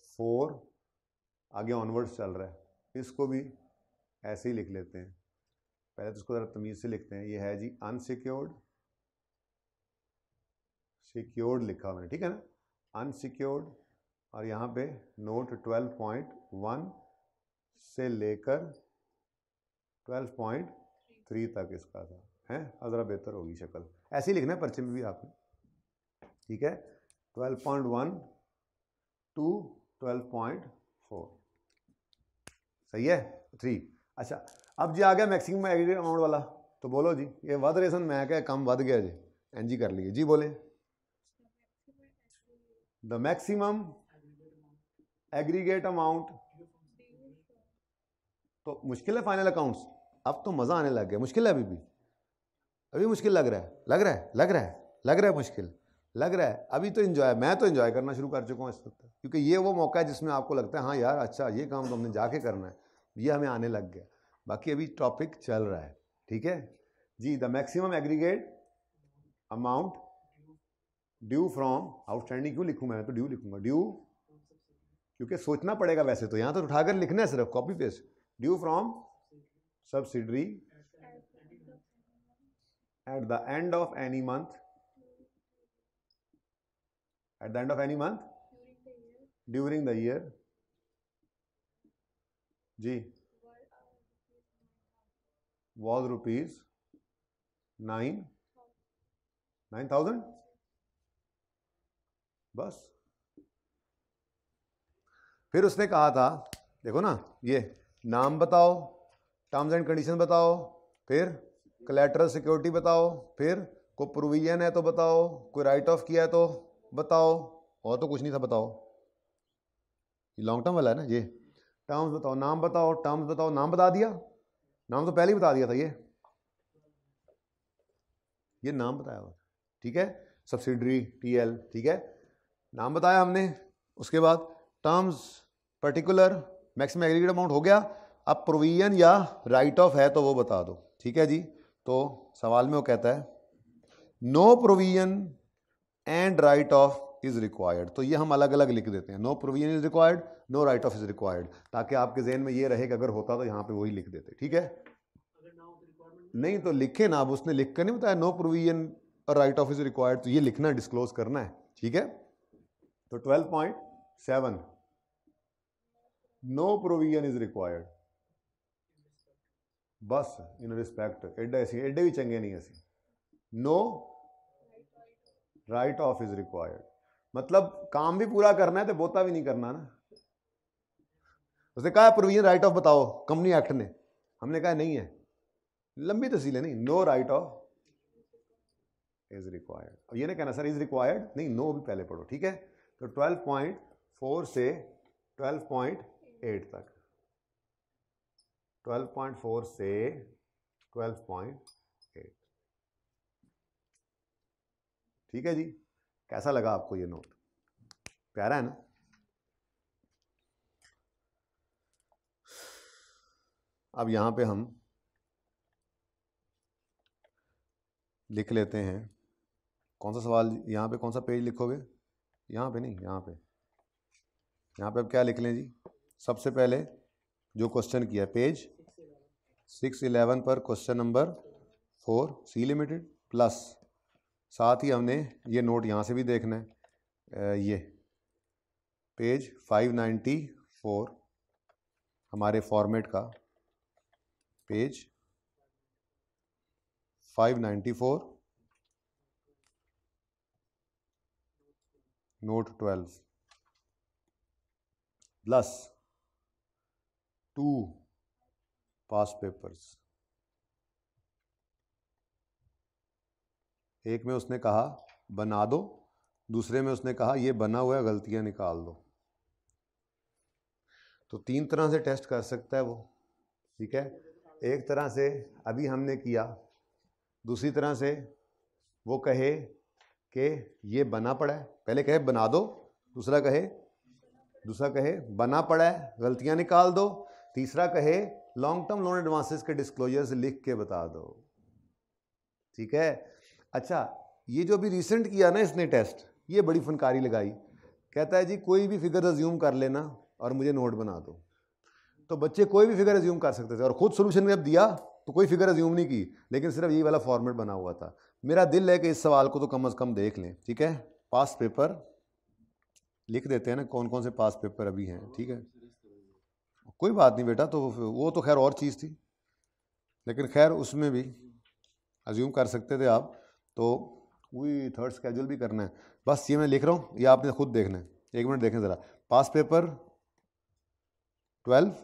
four आगे ऑनवर्ड्स चल रहा है इसको भी ऐसे ही लिख लेते हैं पहले तो इसको ज़रा तमीज़ से लिखते हैं ये है जी अनसिक्योर्ड सिक्योर्ड लिखा मैंने ठीक है ना अनसिक्योर्ड और यहाँ पे नोट ट्वेल्व पॉइंट वन से लेकर ट्वेल्व पॉइंट थ्री तक इसका था है और ज़रा बेहतर होगी शक्ल ऐसे ही लिखना है पर्चे में भी आपने ठीक है टू 12.4 सही है थ्री अच्छा अब जी आ गया मैक्सिमम एग्रीगेट अमाउंट वाला तो बोलो जी ये वध रेसन मैं क्या कम वध गया जी एन जी कर लिए जी बोले द मैक्सिमम एग्रीगेट अमाउंट तो मुश्किल है फाइनल अकाउंट्स अब तो मज़ा आने लग गया मुश्किल है अभी भी अभी मुश्किल लग रहा है लग रहा है लग रहा है लग रहा है मुश्किल लग रहा है अभी तो इन्जॉय मैं तो इन्जॉय करना शुरू कर चुका हूँ इस वक्त क्योंकि ये वो मौका है जिसमें आपको लगता है हाँ यार अच्छा ये काम तो हमने जाके करना है ये हमें आने लग गया बाकी अभी टॉपिक चल रहा है ठीक है जी the maximum aggregate amount due from outstanding क्यों लिखूँ मैं तो ड्यू लिखूंगा ड्यू क्योंकि सोचना पड़ेगा वैसे तो यहाँ तो उठाकर लिखना है सिर्फ copy paste due from subsidiary at the end of any month at the end of any month during the year जी was rupees nine nine thousand बस फिर उसने कहा था देखो ना ये नाम बताओ टर्म्स एंड कंडीशन बताओ फिर कलेटरल सिक्योरिटी बताओ फिर कोई प्रोविजन है तो बताओ कोई राइट ऑफ किया है तो बताओ और तो कुछ नहीं था बताओ ये लॉन्ग टर्म वाला है ना ये टर्म्स बताओ नाम बताओ टर्म्स बताओ नाम बता दिया नाम तो पहले ही बता दिया था ये ये नाम बताया हुआ ठीक है सब्सिडरी टीएल ठीक है नाम बताया हमने उसके बाद terms particular maximum aggregate amount हो गया अब प्रोविजन या राइट ऑफ है तो वो बता दो ठीक है जी तो सवाल में वो कहता है no provision and write off is required तो ये हम अलग अलग लिख देते हैं no provision is required no write off is required ताकि आपके जहन में ये रहे कि अगर होता तो यहाँ पे वही लिख देते ठीक है नहीं तो लिखे ना अब उसने लिख कर नहीं बताया नो प्रोविजन और राइट ऑफ इज रिक्वायर्ड तो ये लिखना डिस्क्लोज करना है ठीक है तो twelve point seven no provision is required बस इन रिस्पेक्ट एडे एडे एड्डे भी चंगे नहीं ऐसी no write off is required मतलब काम भी पूरा करना है तो बोता भी नहीं करना ना उसने कहा प्रोविजन राइट ऑफ बताओ कंपनी एक्ट ने हमने कहा नहीं है लंबी तहसील है नहीं no write off is required और ये नहीं कहना सर इज रिक्वायर्ड नहीं नो भी पहले पढ़ो ठीक है तो 12.4 से 12.8 तक 12.4 से पॉइंट ठीक है जी कैसा लगा आपको ये नोट प्यारा है ना अब यहाँ पे हम लिख लेते हैं कौन सा सवाल यहाँ पे कौन सा पेज लिखोगे यहाँ पे नहीं यहाँ पे यहाँ पे अब क्या लिख लें जी सबसे पहले जो क्वेश्चन किया पेज सिक्स इलेवन पर question number four C limited plus साथ ही हमने ये नोट यहाँ से भी देखना है ये पेज 594 हमारे फॉर्मेट का page 594 note 12 plus two past papers एक में उसने कहा बना दो दूसरे में उसने कहा ये बना हुआ गलतियां गलतियाँ निकाल दो तो तीन तरह से टेस्ट कर सकता है वो ठीक है एक तरह से अभी हमने किया दूसरी तरह से वो कहे कि ये बना पड़ा है पहले कहे बना दो दूसरा कहे दूसरा कहे बना पड़ा है गलतियाँ निकाल दो तीसरा कहे लॉन्ग टर्म लोन एडवांसेस के डिस्क्लोजर्स लिख के बता दो ठीक है अच्छा ये जो अभी रिसेंट किया ना इसने टेस्ट ये बड़ी फनकारी लगाई कहता है जी कोई भी फिगर रज्यूम कर लेना और मुझे नोट बना दो तो बच्चे कोई भी फिगर रज्यूम कर सकते थे और खुद सोल्यूशन में अब दिया तो कोई फिगर रज्यूम नहीं की लेकिन सिर्फ ये वाला फॉर्मेट बना हुआ था मेरा दिल है कि इस सवाल को तो कम अज़ कम देख लें ठीक है पास पेपर लिख देते हैं ना कौन कौन से पास पेपर अभी हैं ठीक है कोई बात नहीं बेटा तो वो तो खैर और चीज़ थी लेकिन खैर उसमें भी अज्यूम कर सकते थे आप तो वही थर्ड स्केजुअल भी करना है बस ये मैं लिख रहा हूँ ये आपने खुद देखना है एक मिनट देखें ज़रा पास पेपर ट्वेल्व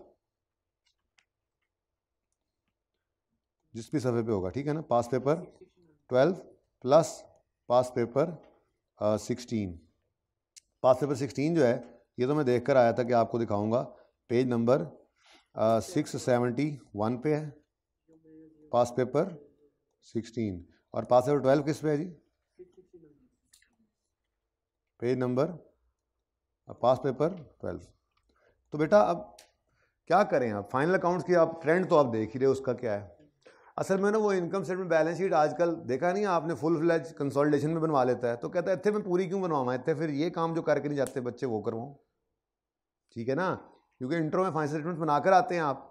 जिस भी सफ़े पे होगा ठीक है ना past paper twelve plus past paper sixteen past paper sixteen जो है ये तो मैं देख कर आया था कि आपको दिखाऊंगा page number six seventy one पे है पास पेपर सिक्सटीन और पास आउट ट्वेल्व किस पे है जी page number past paper twelve तो बेटा अब क्या करें आप फाइनल अकाउंट्स की आप ट्रेंड तो आप देख ही रहे हो उसका क्या है असल में ना वो इनकम स्टेटमेंट बैलेंस शीट आजकल देखा नहीं आपने फुल फ्लैज कंसोल्टेशन में बनवा लेता है तो कहता है इतने मैं पूरी क्यों बनवाऊँ इतने फिर ये काम जो करके नहीं जाते बच्चे वो करवाऊँ ठीक है ना क्योंकि इंटरव्यू में फाइनल स्टेटमेंट बनाकर आते हैं आप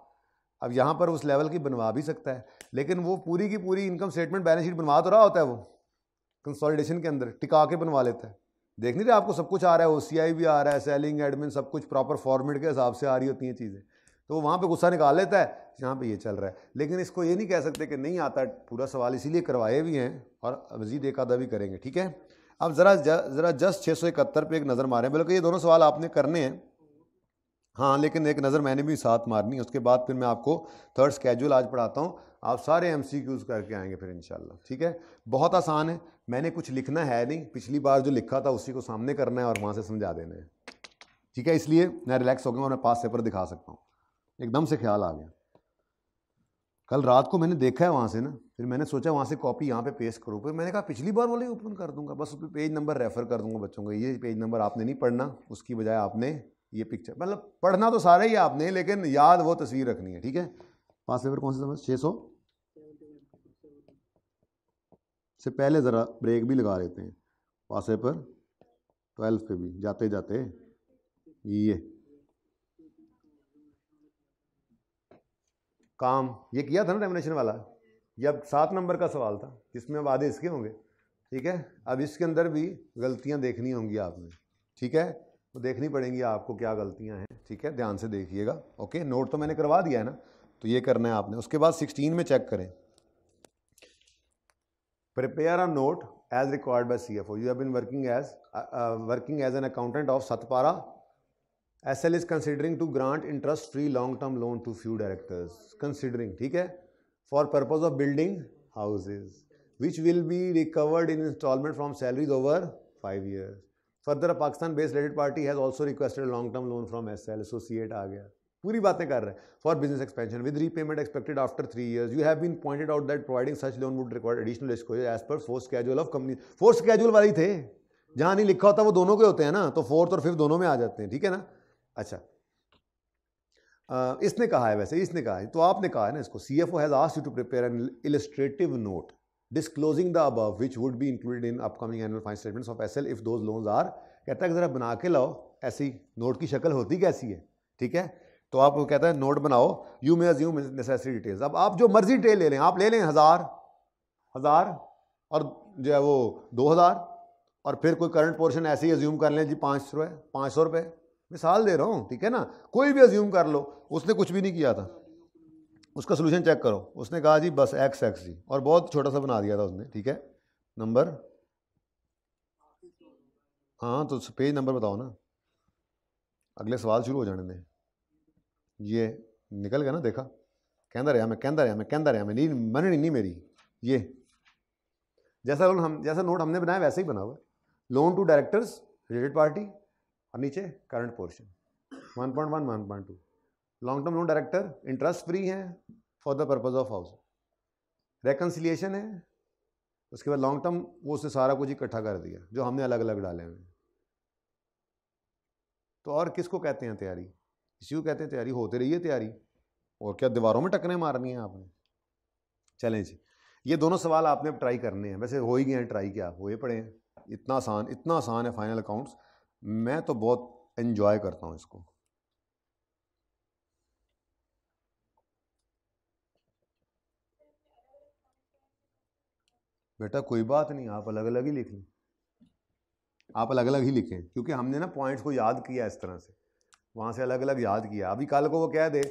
अब यहाँ पर उस लेवल की बनवा भी सकता है लेकिन वो पूरी की पूरी इनकम स्टेटमेंट बैलेंस शीट बनवा तो रहा होता है वो कंसोलिडेशन के अंदर टिका के बनवा लेता है देख नहीं रहे आपको सब कुछ आ रहा है ओ सी आई भी आ रहा है सेलिंग एडमिन सब कुछ प्रॉपर फॉर्मेट के हिसाब से आ रही होती हैं चीज़ें तो वहाँ पर गुस्सा निकाल लेता है यहाँ पर ये चल रहा है लेकिन इसको ये नहीं कह सकते कि नहीं आता पूरा सवाल इसीलिए करवाए भी हैं और मजीद एक आधा भी करेंगे ठीक है अब ज़रा ज़रा जस्ट छः सौ इकहत्तर पर एक नज़र मारें बल्कि ये दोनों सवाल आपने करने हैं हाँ लेकिन एक नज़र मैंने भी साथ मारनी उसके बाद फिर मैं आपको थर्ड स्केजूल आज पढ़ाता हूँ आप सारे एम करके आएंगे फिर शाला ठीक है बहुत आसान है मैंने कुछ लिखना है नहीं पिछली बार जो लिखा था उसी को सामने करना है और वहाँ से समझा देना है ठीक है इसलिए मैं रिलैक्स हो गया और मैं पास पेपर दिखा सकता हूँ एकदम से ख्याल आ गया कल रात को मैंने देखा है वहाँ से ना फिर मैंने सोचा वहाँ से कॉपी यहाँ पे पेश करूँ फिर मैंने कहा पिछली बार वाले ओपन कर दूंगा बस उस पर पेज नंबर रेफ़र कर दूंगा बच्चों को ये पेज नंबर आपने नहीं पढ़ना उसकी बजाय आपने ये पिक्चर मतलब पढ़ना तो सारा ही आपने लेकिन याद वो तस्वीर रखनी है ठीक है पाँच पेपर कौन से समझ छः सौ से पहले ज़रा ब्रेक भी लगा लेते हैं पाँच पेपर ट्वेल्व पे भी जाते जाते ये काम ये किया था ना डेमिनेशन वाला ये अब सात नंबर का सवाल था जिसमें वादे इसके होंगे ठीक है अब इसके अंदर भी गलतियां देखनी होंगी आपने ठीक है वो तो देखनी पड़ेंगी आपको क्या गलतियां हैं ठीक है ध्यान से देखिएगा ओके नोट तो मैंने करवा दिया है ना तो ये करना है आपने उसके बाद सिक्सटीन में चेक करें prepare a note as required by C F O you have been working as working as an accountant of Satpara S L is considering to grant interest free long term loan to few directors considering ठीक है for purpose of building houses which will be recovered in instalment from salaries over five years further Pakistan based credit party has also requested long term loan from S L associate आ गया पूरी बातें कर रहे हैं for business expansion with repayment expected after three years you have been pointed out that providing such loan would require additional disclosure as per fourth schedule of company fourth schedule वाले थे जहाँ नहीं लिखा होता वो दोनों के होते हैं ना तो फोर्थ और फिफ्थ दोनों में आ जाते हैं ठीक है ना अच्छा इसने कहा है वैसे इसने कहा है तो आपने कहा है ना इसको C F O has asked you to prepare an illustrative note disclosing the above which would be included in upcoming annual financial statements of S L if those loans are कहता है कि ज़रा बना के लाओ ऐसी नोट की शक्ल होती कैसी है ठीक है तो आप वो कहता है नोट बनाओ you may assume necessary details अब आप जो मर्जी डिटेल ले लें आप ले लें हज़ार हज़ार और जो है वो दो हज़ार और फिर कोई करंट पोर्शन ऐसे ही अज्यूम कर लें जी पाँच रुपये पाँच सौ रुपये मिसाल दे रहा हूँ ठीक है ना कोई भी अज्यूम कर लो उसने कुछ भी नहीं किया था उसका सोल्यूशन चेक करो उसने कहा जी बस एक्स एक्स जी और बहुत छोटा सा बना दिया था उसने ठीक है नंबर हाँ तो पेज नंबर बताओ ना अगले सवाल शुरू हो जाने दें ये निकल गया ना देखा कहता रहा मैं कहता रहा मैं कहता रहा मैं नहीं मन नहीं, नहीं मेरी ये जैसा लोन हम जैसा नोट हमने बनाया वैसे ही बना हुआ loan to directors related party और नीचे current portion one point one one point two long term loan director interest free हैं for the purpose of house reconciliation है उसके बाद लॉन्ग टर्म वो उसने सारा कुछ इकट्ठा कर दिया जो हमने अलग अलग डाले हुए तो और किसको कहते हैं तैयारी इसी को कहते हैं तैयारी होते रहिए तैयारी और क्या दीवारों में टकरें मारनी है आपने चलें जी ये दोनों सवाल आपने अब ट्राई करने हैं वैसे हो ही गए हैं ट्राई क्या हो ही पड़े हैं इतना आसान इतना आसान है फाइनल अकाउंट्स मैं तो बहुत इन्जॉय करता हूँ इसको बेटा कोई बात नहीं आप अलग अलग ही लिख लें आप अलग अलग ही लिखें क्योंकि हमने ना पॉइंट्स को याद किया इस तरह से वहाँ से अलग अलग याद किया अभी कल को वो कह दे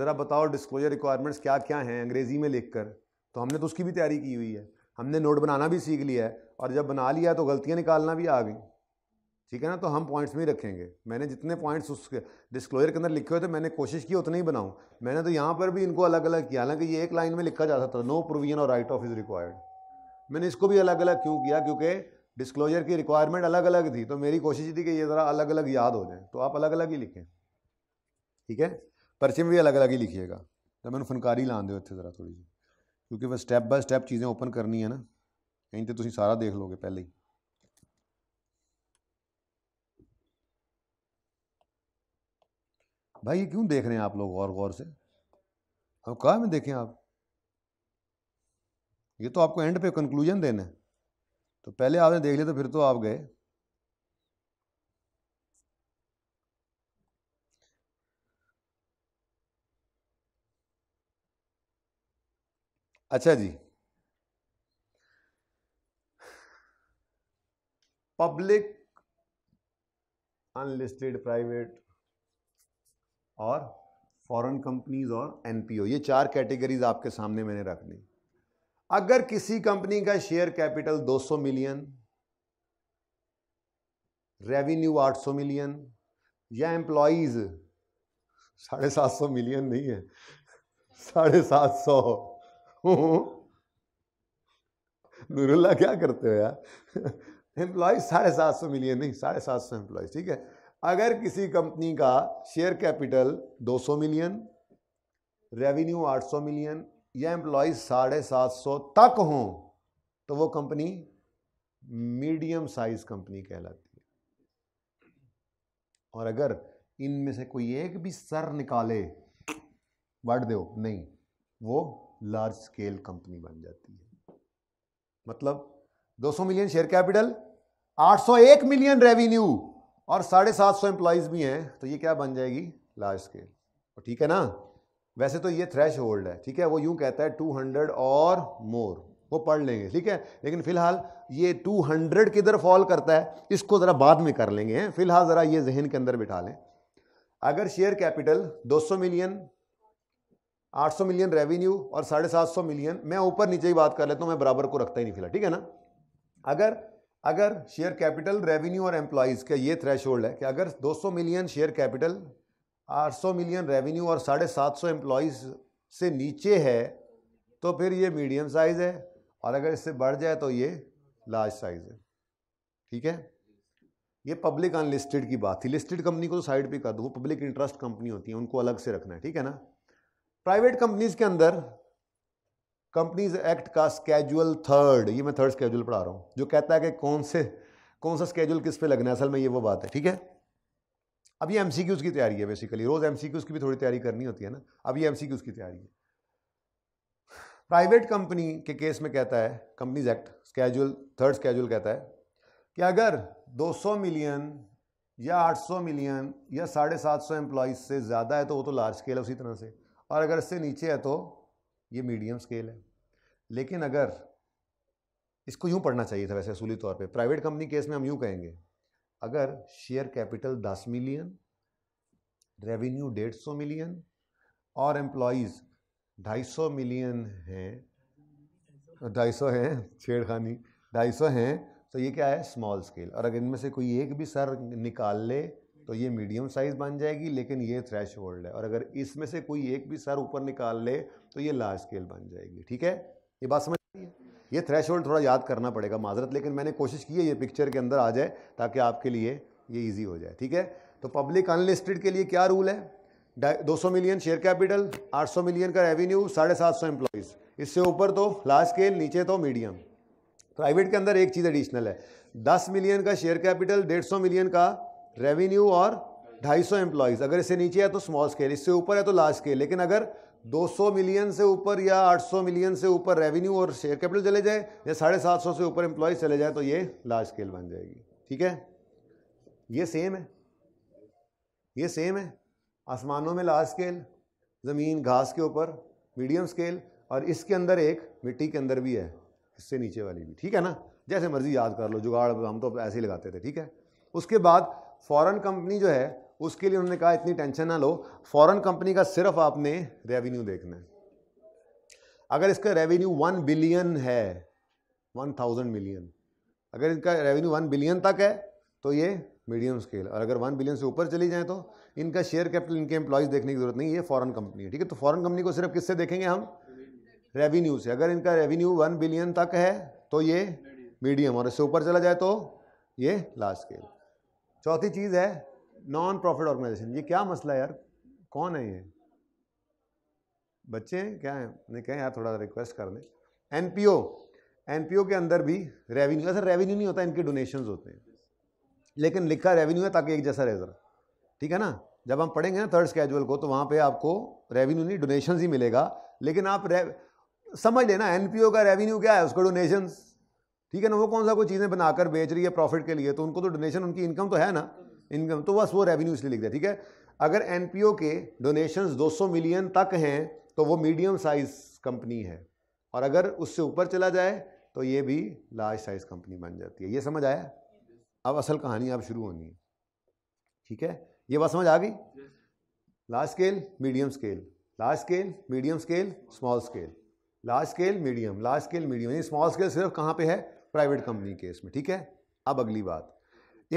ज़रा बताओ डिस्क्लोजर रिक्वायरमेंट्स क्या क्या हैं अंग्रेज़ी में लिख कर तो हमने तो उसकी भी तैयारी की हुई है हमने नोट बनाना भी सीख लिया है और जब बना लिया तो गलतियाँ निकालना भी आ गई ठीक है ना तो हम पॉइंट्स में ही रखेंगे मैंने जितने पॉइंट्स उस डिस्क्लोजर के अंदर लिखे हुए थे मैंने कोशिश की उतने ही बनाऊँ मैंने तो यहाँ पर भी इनको अलग अलग किया हालांकि ये एक लाइन में लिखा जाता था नो प्रोविजन और राइट ऑफ इज़ रिक्वायर्ड मैंने इसको भी अलग अलग क्यों किया क्योंकि डिस्क्लोजर की रिक्वायरमेंट अलग अलग थी तो मेरी कोशिश थी कि ये ज़रा अलग अलग याद हो जाए तो आप अलग अलग ही लिखें ठीक है परचे में भी अलग अलग ही लिखिएगा तो मैंने फनकारी ला दो इतने ज़रा थोड़ी जी क्योंकि मैं स्टैप बाय स्टैप चीज़ें ओपन करनी है ना कहीं तो तुम सारा देख लोगे पहले ही भाई ये क्यों देख रहे हैं आप लोग गौर गौर से अब कहा में देखें आप ये तो आपको एंड पे कंक्लूजन देना है तो पहले आपने देख लिया तो फिर तो आप गए अच्छा जी पब्लिक अनलिस्टेड प्राइवेट और फॉरेन कंपनीज और एनपीओ ये चार कैटेगरीज आपके सामने मैंने रख दी अगर किसी कंपनी का share capital 200 million revenue 800 million या एम्प्लॉज साढ़े सात सौ मिलियन नहीं है साढ़े सात सौ नूरुल्ला क्या करते हो यार एम्प्लॉज साढ़े सात सौ मिलियन नहीं साढ़े सात सौ एम्प्लॉय ठीक है अगर किसी कंपनी का share capital 200 million revenue 800 million या एम्प्लॉज साढ़े सात सौ तक हों तो वो कंपनी मीडियम साइज कंपनी कहलाती है और अगर इनमें से कोई एक भी सर निकाले बढ़ दो नहीं वो लार्ज स्केल कंपनी बन जाती है मतलब 200 million share capital 801 million revenue और साढ़े सात सौ एम्प्लॉयज भी हैं तो ये क्या बन जाएगी लार्ज स्केल ठीक है ना वैसे तो ये थ्रेश होल्ड है ठीक है वो यूं कहता है 200 और मोर वो पढ़ लेंगे ठीक है लेकिन फिलहाल ये 200 किधर फॉल करता है इसको ज़रा बाद में कर लेंगे हैं फिलहाल ज़रा ये जहन के अंदर बिठा लें अगर share capital 200 million 800 million revenue और साढ़े सात सौ मिलियन मैं ऊपर नीचे ही बात कर लेता हूँ मैं बराबर को रखता ही नहीं फिलहाल ठीक है ना अगर अगर शेयर कैपिटल रेवेन्यू और एम्प्लॉयज़ का ये थ्रेश है कि अगर दो million share capital 800 million revenue और साढ़े सात सौ एम्प्लॉयज़ से नीचे है तो फिर ये मीडियम साइज़ है और अगर इससे बढ़ जाए तो ये लार्ज साइज़ है ठीक है ये पब्लिक अनलिस्टेड की बात थी लिस्टेड कंपनी को तो साइड पे कर दो वो पब्लिक इंटरेस्ट कंपनी होती है उनको अलग से रखना है ठीक है ना प्राइवेट कंपनीज के अंदर कंपनीज एक्ट का स्केजुअल थर्ड ये मैं थर्ड स्केजुअल पढ़ा रहा हूँ जो कहता है कि कौन से कौन सा स्केजुअल किस पे लगना है असल में ये वो बात है ठीक है अब ये एमसीक्यूज़ की तैयारी है बेसिकली रोज़ एम की भी थोड़ी तैयारी करनी होती है ना अब ये एमसीक्यूज़ की तैयारी है प्राइवेट कंपनी के केस में कहता है companies act schedule third schedule कहता है कि अगर 200 मिलियन या 800 मिलियन या साढ़े सात सौ एम्प्लॉयज से ज़्यादा है तो वो तो लार्ज स्केल है उसी तरह से और अगर इससे नीचे है तो ये मीडियम स्केल है लेकिन अगर इसको यूँ पढ़ना चाहिए था वैसे असूली तौर पर प्राइवेट कंपनी केस में हम यूँ कहेंगे अगर शेयर कैपिटल दस मिलियन रेवेन्यू डेढ़ सौ मिलियन और एम्प्लॉज ढाई सौ मिलियन हैं सौ हैं छेड़खानी ढाई सौ हैं तो ये क्या है स्मॉल स्केल और अगर इनमें से कोई एक भी सर निकाल ले तो ये मीडियम साइज़ बन जाएगी लेकिन ये थ्रेश होल्ड है और अगर इसमें से कोई एक भी सर ऊपर निकाल ले तो ये लार्ज स्केल बन जाएगी ठीक है ये बात समझ ये थ्रेश थोड़ा याद करना पड़ेगा माजरत लेकिन मैंने कोशिश की है ये पिक्चर के अंदर आ जाए ताकि आपके लिए ये ईजी हो जाए ठीक है तो पब्लिक अनलिस्टेड के लिए क्या रूल है दो सौ मिलियन शेयर कैपिटल आठ सौ मिलियन का रेवेन्यू साढ़े सात सौ एम्प्लॉयज़ इससे ऊपर तो लार्ज स्केल नीचे तो मीडियम प्राइवेट के अंदर एक चीज़ एडिशनल है दस मिलियन का शेयर कैपिटल डेढ़ सौ मिलियन का रेवेन्यू और ढाई सौ एम्प्लॉयज़ अगर इससे नीचे है तो स्मॉल स्केल इससे ऊपर है तो लार्ज स्केल लेकिन अगर 200 मिलियन से ऊपर या 800 मिलियन से ऊपर रेवेन्यू और शेयर कैपिटल चले जाए या साढ़े सात सौ से ऊपर एम्प्लॉय चले जाए तो ये लार्ज स्केल बन जाएगी ठीक है ये सेम है ये सेम है आसमानों में लार्ज स्केल ज़मीन घास के ऊपर मीडियम स्केल और इसके अंदर एक मिट्टी के अंदर भी है इससे नीचे वाली भी ठीक है ना जैसे मर्जी याद कर लो जुगाड़ हम तो ऐसे ही लगाते थे ठीक है उसके बाद फॉरेन कंपनी जो है उसके लिए उन्होंने कहा इतनी टेंशन ना लो फॉरेन कंपनी का सिर्फ आपने रेवेन्यू देखना है अगर इसका रेवेन्यू वन बिलियन है वन थाउजेंड मिलियन अगर इनका रेवेन्यू वन बिलियन तक है तो ये मीडियम स्केल और अगर वन बिलियन से ऊपर चली जाए तो इनका शेयर कैपिटल इनके एम्प्लॉयज़ देखने की जरूरत नहीं ये फॉरेन कंपनी है ठीक है तो फॉरेन कंपनी को सिर्फ किससे देखेंगे हम रेवेन्यू से अगर इनका रेवेन्यू वन बिलियन तक है तो ये मीडियम और इससे ऊपर चला जाए तो ये लार्ज स्केल चौथी चीज़ है नॉन प्रॉफिट ऑर्गेनाइजेशन ये क्या मसला है यार कौन है ये बच्चे हैं क्या हैं नहीं कहें यार थोड़ा रिक्वेस्ट कर दें पी ओ के अंदर भी रेवेन्यू ऐसा रेवेन्यू नहीं होता इनके डोनेशन होते हैं लेकिन लिखा रेवेन्यू है ताकि एक जैसा रहे ज़रा ठीक है ना जब हम पढ़ेंगे ना थर्ड स्केजुअल को तो वहाँ पे आपको रेवेन्यू नहीं डोनेशन ही मिलेगा लेकिन आप रे... समझ लेना ओ का रेवेन्यू क्या है उसको डोनेशन ठीक है ना वो कौन सा कोई चीज़ें बनाकर बेच रही है प्रॉफिट के लिए तो उनको तो डोनेशन उनकी इनकम तो है ना इनकम तो बस वो रेवेन्यू इसलिए लिख दिया ठीक है अगर एन के डोनेशन दो मिलियन तक हैं तो वो मीडियम साइज कंपनी है और अगर उससे ऊपर चला जाए तो ये भी लार्ज साइज कंपनी बन जाती है ये समझ आया अब असल कहानी अब शुरू होनी है ठीक है ये बात समझ आ गई large scale medium scale large scale medium scale small scale large scale medium large scale medium small scale सिर्फ कहाँ पे है प्राइवेट कंपनी केस में ठीक है अब अगली बात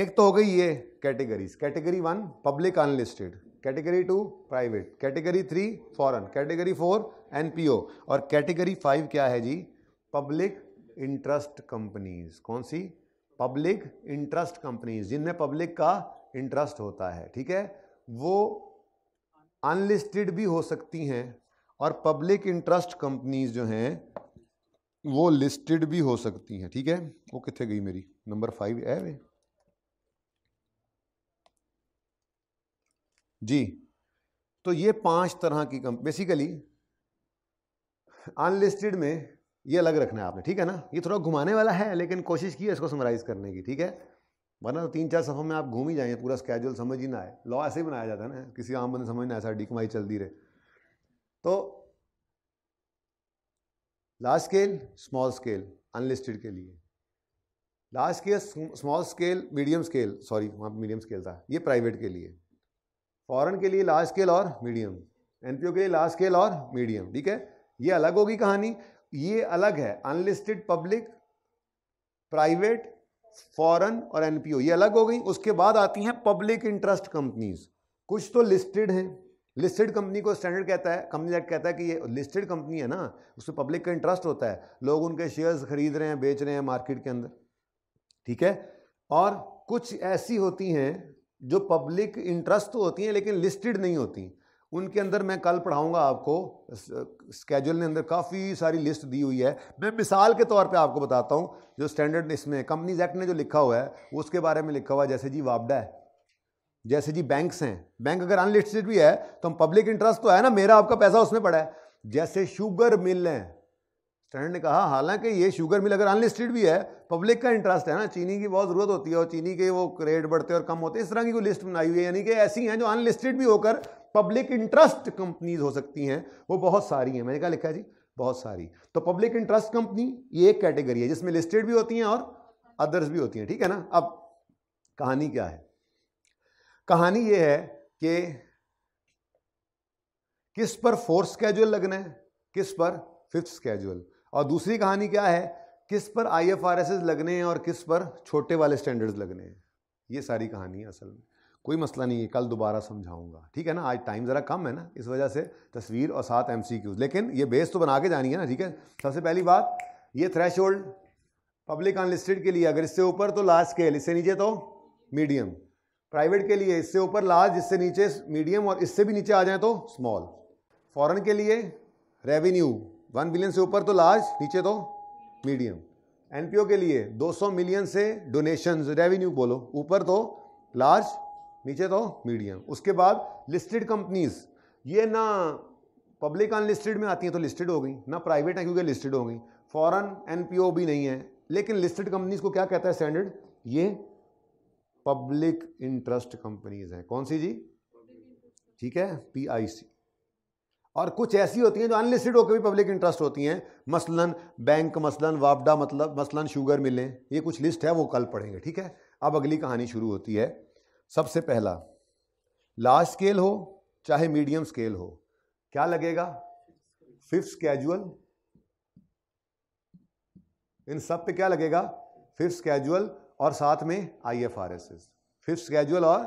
एक तो हो गई ये categories category one public unlisted category two private category three foreign category four NPO और कैटेगरी फाइव क्या है जी पब्लिक इंटरेस्ट कंपनीज कौन सी पब्लिक इंटरेस्ट कंपनीज जिनमें पब्लिक का इंटरेस्ट होता है ठीक है वो अनलिस्टेड भी हो सकती हैं और पब्लिक इंटरेस्ट कंपनीज जो हैं वो लिस्टेड भी हो सकती हैं ठीक है वो कितने गई मेरी नंबर फाइव है वे जी तो ये पांच तरह की कंप बेसिकली अनलिस्टेड में ये अलग रखना है आपने ठीक है ना ये थोड़ा घुमाने वाला है लेकिन कोशिश की है इसको समराइज करने की ठीक है वरना तो तीन चार सफ़ों में आप घूम ही जाएंगे पूरा स्केजुअल समझ ही ना आए लॉ ऐसे ही बनाया जाता है ना किसी आम बंदे समझ ना ऐसा डिकमाई चलती रहे तो large scale small scale unlisted के लिए large scale small scale medium scale sorry वहाँ मीडियम स्केल था ये प्राइवेट के लिए फॉरेन के लिए लार्ज स्केल और मीडियम एनपीओ के लिए लार्ज स्केल और मीडियम ठीक है ये अलग होगी कहानी ये अलग है अनलिस्टेड पब्लिक प्राइवेट फॉरन और एनपीओ ये अलग हो गई उसके बाद आती हैं पब्लिक इंटरेस्ट कंपनीज कुछ तो लिस्टेड हैं लिस्टेड कंपनी को स्टैंडर्ड कहता है कंपनी एक्ट कहता है कि ये लिस्टेड कंपनी है ना उसमें पब्लिक का इंटरेस्ट होता है लोग उनके शेयर्स खरीद रहे हैं बेच रहे हैं मार्केट के अंदर ठीक है और कुछ ऐसी होती हैं जो पब्लिक इंटरेस्ट तो होती हैं लेकिन लिस्टेड नहीं होती उनके अंदर मैं कल पढ़ाऊंगा आपको स्केजुअल ने अंदर काफ़ी सारी लिस्ट दी हुई है मैं मिसाल के तौर पे आपको बताता हूँ जो स्टैंडर्ड इसमें कंपनीज एक्ट ने जो लिखा हुआ है उसके बारे में लिखा हुआ है जैसे जी वापडा है जैसे जी बैंक्स हैं बैंक अगर अनलिस्टेड भी है तो हम पब्लिक इंटरेस्ट तो है ना मेरा आपका पैसा उसमें पड़ा है जैसे शुगर मिल हैं स्टैंडर्ड ने कहा हालांकि ये शुगर मिल अगर अनलिस्टेड भी है पब्लिक का इंटरेस्ट है ना चीनी की बहुत ज़रूरत होती है और चीनी के वो रेट बढ़ते और कम होते इस तरह की कोई लिस्ट बनाई हुई है यानी कि ऐसी हैं जो अनलिस्टेड भी होकर पब्लिक इंटरेस्ट कंपनीज हो सकती हैं वो बहुत सारी हैं मैंने कहा लिखा है जी बहुत सारी तो पब्लिक इंटरेस्ट कंपनी ये एक कैटेगरी है जिसमें लिस्टेड भी होती हैं और अदर्स भी होती हैं ठीक है ना अब कहानी क्या है कहानी ये है कि किस पर फोर्थ स्केड्यूल लगना है किस पर फिफ्थ स्केड्यूल और दूसरी कहानी क्या है किस पर I F R S S लगने हैं और किस पर छोटे वाले स्टैंडर्ड्स लगने हैं ये सारी कहानी है असल में कोई मसला नहीं है कल दोबारा समझाऊंगा ठीक है ना आज टाइम ज़रा कम है ना इस वजह से तस्वीर और साथ एम सी क्यूज लेकिन ये बेस तो बना के जानी है ना ठीक है सबसे पहली बात ये थ्रेश होल्ड पब्लिक अनलिस्टेड के लिए अगर इससे ऊपर तो लार्ज स्केल इससे नीचे तो मीडियम प्राइवेट के लिए इससे ऊपर लार्ज इससे नीचे मीडियम और इससे भी नीचे आ जाए तो स्मॉल फॉरेन के लिए रेवेन्यू वन बिलियन से ऊपर तो लार्ज नीचे तो मीडियम एनपीओ के लिए 200 मिलियन से डोनेशन रेवेन्यू बोलो ऊपर तो लार्ज नीचे तो मीडियम उसके बाद लिस्टेड कंपनीज ये ना पब्लिक अनलिस्टेड में आती हैं तो लिस्टेड हो गई ना प्राइवेट है क्योंकि लिस्टेड हो गई फॉरन एनपीओ भी नहीं है लेकिन लिस्टेड कंपनीज को क्या कहता है स्टैंडर्ड ये पब्लिक इंटरेस्ट कंपनीज हैं कौन सी जी ठीक है पी आई सी और कुछ ऐसी होती हैं जो अनलिस्टेड होकर भी पब्लिक इंटरेस्ट होती हैं मसलन बैंक मसलन वापडा मतलब मसलन शुगर मिलें ये कुछ लिस्ट है वो कल पढ़ेंगे ठीक है अब अगली कहानी शुरू होती है सबसे पहला लार्ज स्केल हो चाहे मीडियम स्केल हो क्या लगेगा फिफ्थ कैजुअल इन सब पे क्या लगेगा फिफ्थ कैजुअल और साथ में I F R S S fifth schedule और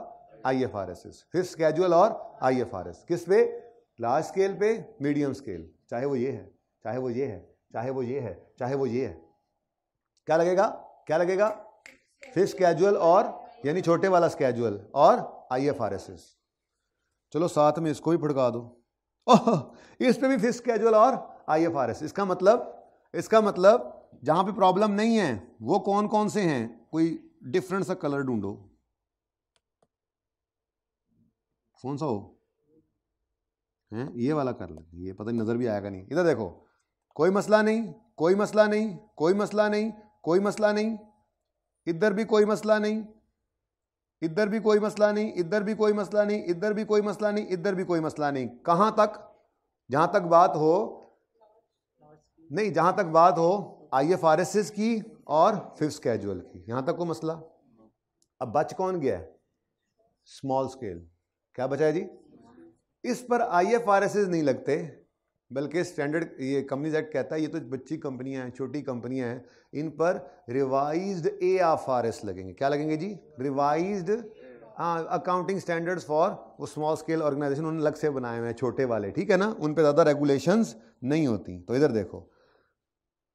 I F R S S fifth schedule और आई एफ आर एस किस पे लार्ज स्केल पे मीडियम स्केल चाहे वो ये है चाहे वो ये है चाहे वो ये है चाहे वो ये है क्या लगेगा क्या लगेगा फिश कैजुअल और यानी छोटे वाला स्कैजुअल और I F R S S चलो साथ में इसको भी फुड़का दो ओह इस पे भी फिश कैजुअल और आई एफ आर एस इसका मतलब इसका मतलब जहां पे प्रॉब्लम नहीं है वो कौन कौन से हैं कोई डिफरेंट सा कलर ढूंढो कौन सा हो हैं ये वाला कर लेते ये पता नहीं नज़र भी आएगा नहीं इधर देखो कोई मसला नहीं कोई मसला नहीं कोई मसला नहीं कोई मसला नहीं इधर भी कोई मसला नहीं इधर भी कोई मसला नहीं इधर भी कोई मसला नहीं इधर भी कोई मसला नहीं इधर भी कोई मसला नहीं कहाँ तक जहाँ तक बात हो नहीं जहाँ तक बात हो I F R S S की और फिफ्थ कैजुअल की यहाँ तक कोई मसला अब बच कौन गया है स्मॉल स्केल क्या बचा है जी इस पर आई एफ आर एस नहीं लगते बल्कि स्टैंडर्ड ये कंपनीज एक्ट कहता है ये तो बच्ची कंपनियां हैं छोटी कंपनियां हैं इन पर revised A F R S लगेंगे क्या लगेंगे जी रिवाइज्ड अकाउंटिंग स्टैंडर्ड्स फॉर वो स्मॉल स्केल ऑर्गेनाइजेशन उन्होंने अलग से बनाए हुए हैं छोटे वाले ठीक है ना उन पर ज़्यादा रेगुलेशंस नहीं होती तो इधर देखो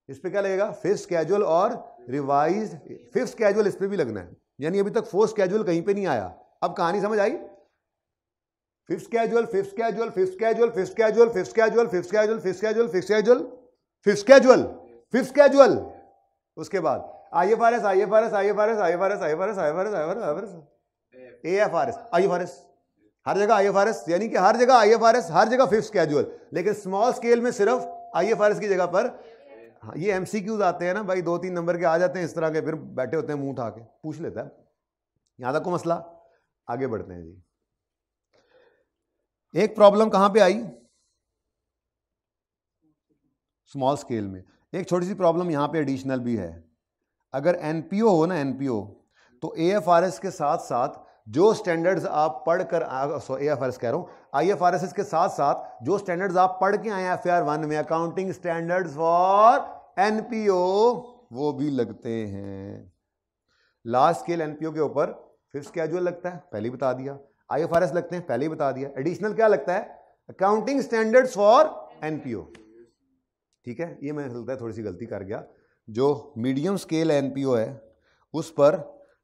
इस पर क्या लगेगा फिफ्थ कैजुअल और रिवाइज फिफ्थ कैजुअल इस पर भी लगना है यानी अभी तक फोर्थ कैजुअल कहीं पर नहीं आया अब कहानी समझ आई fifth schedule fifth schedule fifth schedule fifth schedule fifth schedule fifth schedule fifth schedule fifth schedule fifth schedule fifth schedule उसके बाद I F R S I F R S I F R S I F R S I F R S I F R S I F R S A F R S I F R S हर जगह I F R S यानी कि हर जगह I F R S हर जगह fifth schedule लेकिन small scale में सिर्फ आई एफ आर एस की जगह पर ये एम सी क्यूज आते हैं ना भाई दो तीन नंबर के आ जाते हैं इस तरह के फिर बैठे होते हैं मुंह उठा के पूछ लेता है यहाँ तक को मसला आगे बढ़ते हैं जी एक प्रॉब्लम कहां पे आई स्मॉल स्केल में एक छोटी सी प्रॉब्लम यहां पे एडिशनल भी है अगर एनपीओ हो ना एनपीओ तो एएफआरएस के साथ साथ जो स्टैंडर्ड्स आप पढ़ कर आर एस कह रहा हूँ एस के साथ साथ जो स्टैंडर्ड्स आप पढ़ के आए एफ आर वन में अकाउंटिंग स्टैंडर्ड्स फॉर एनपीओ वो भी लगते हैं लास्ट स्केल एनपीओ के ऊपर फिफ्थ कैजुअल लगता है पहले बता दिया आई एफ आर एस लगते हैं पहले ही बता दिया एडिशनल क्या लगता है अकाउंटिंग स्टैंडर्ड फॉर एनपीओ ठीक है ये मैंने लगता है थोड़ी सी गलती कर गया जो मीडियम स्केल एनपीओ है उस पर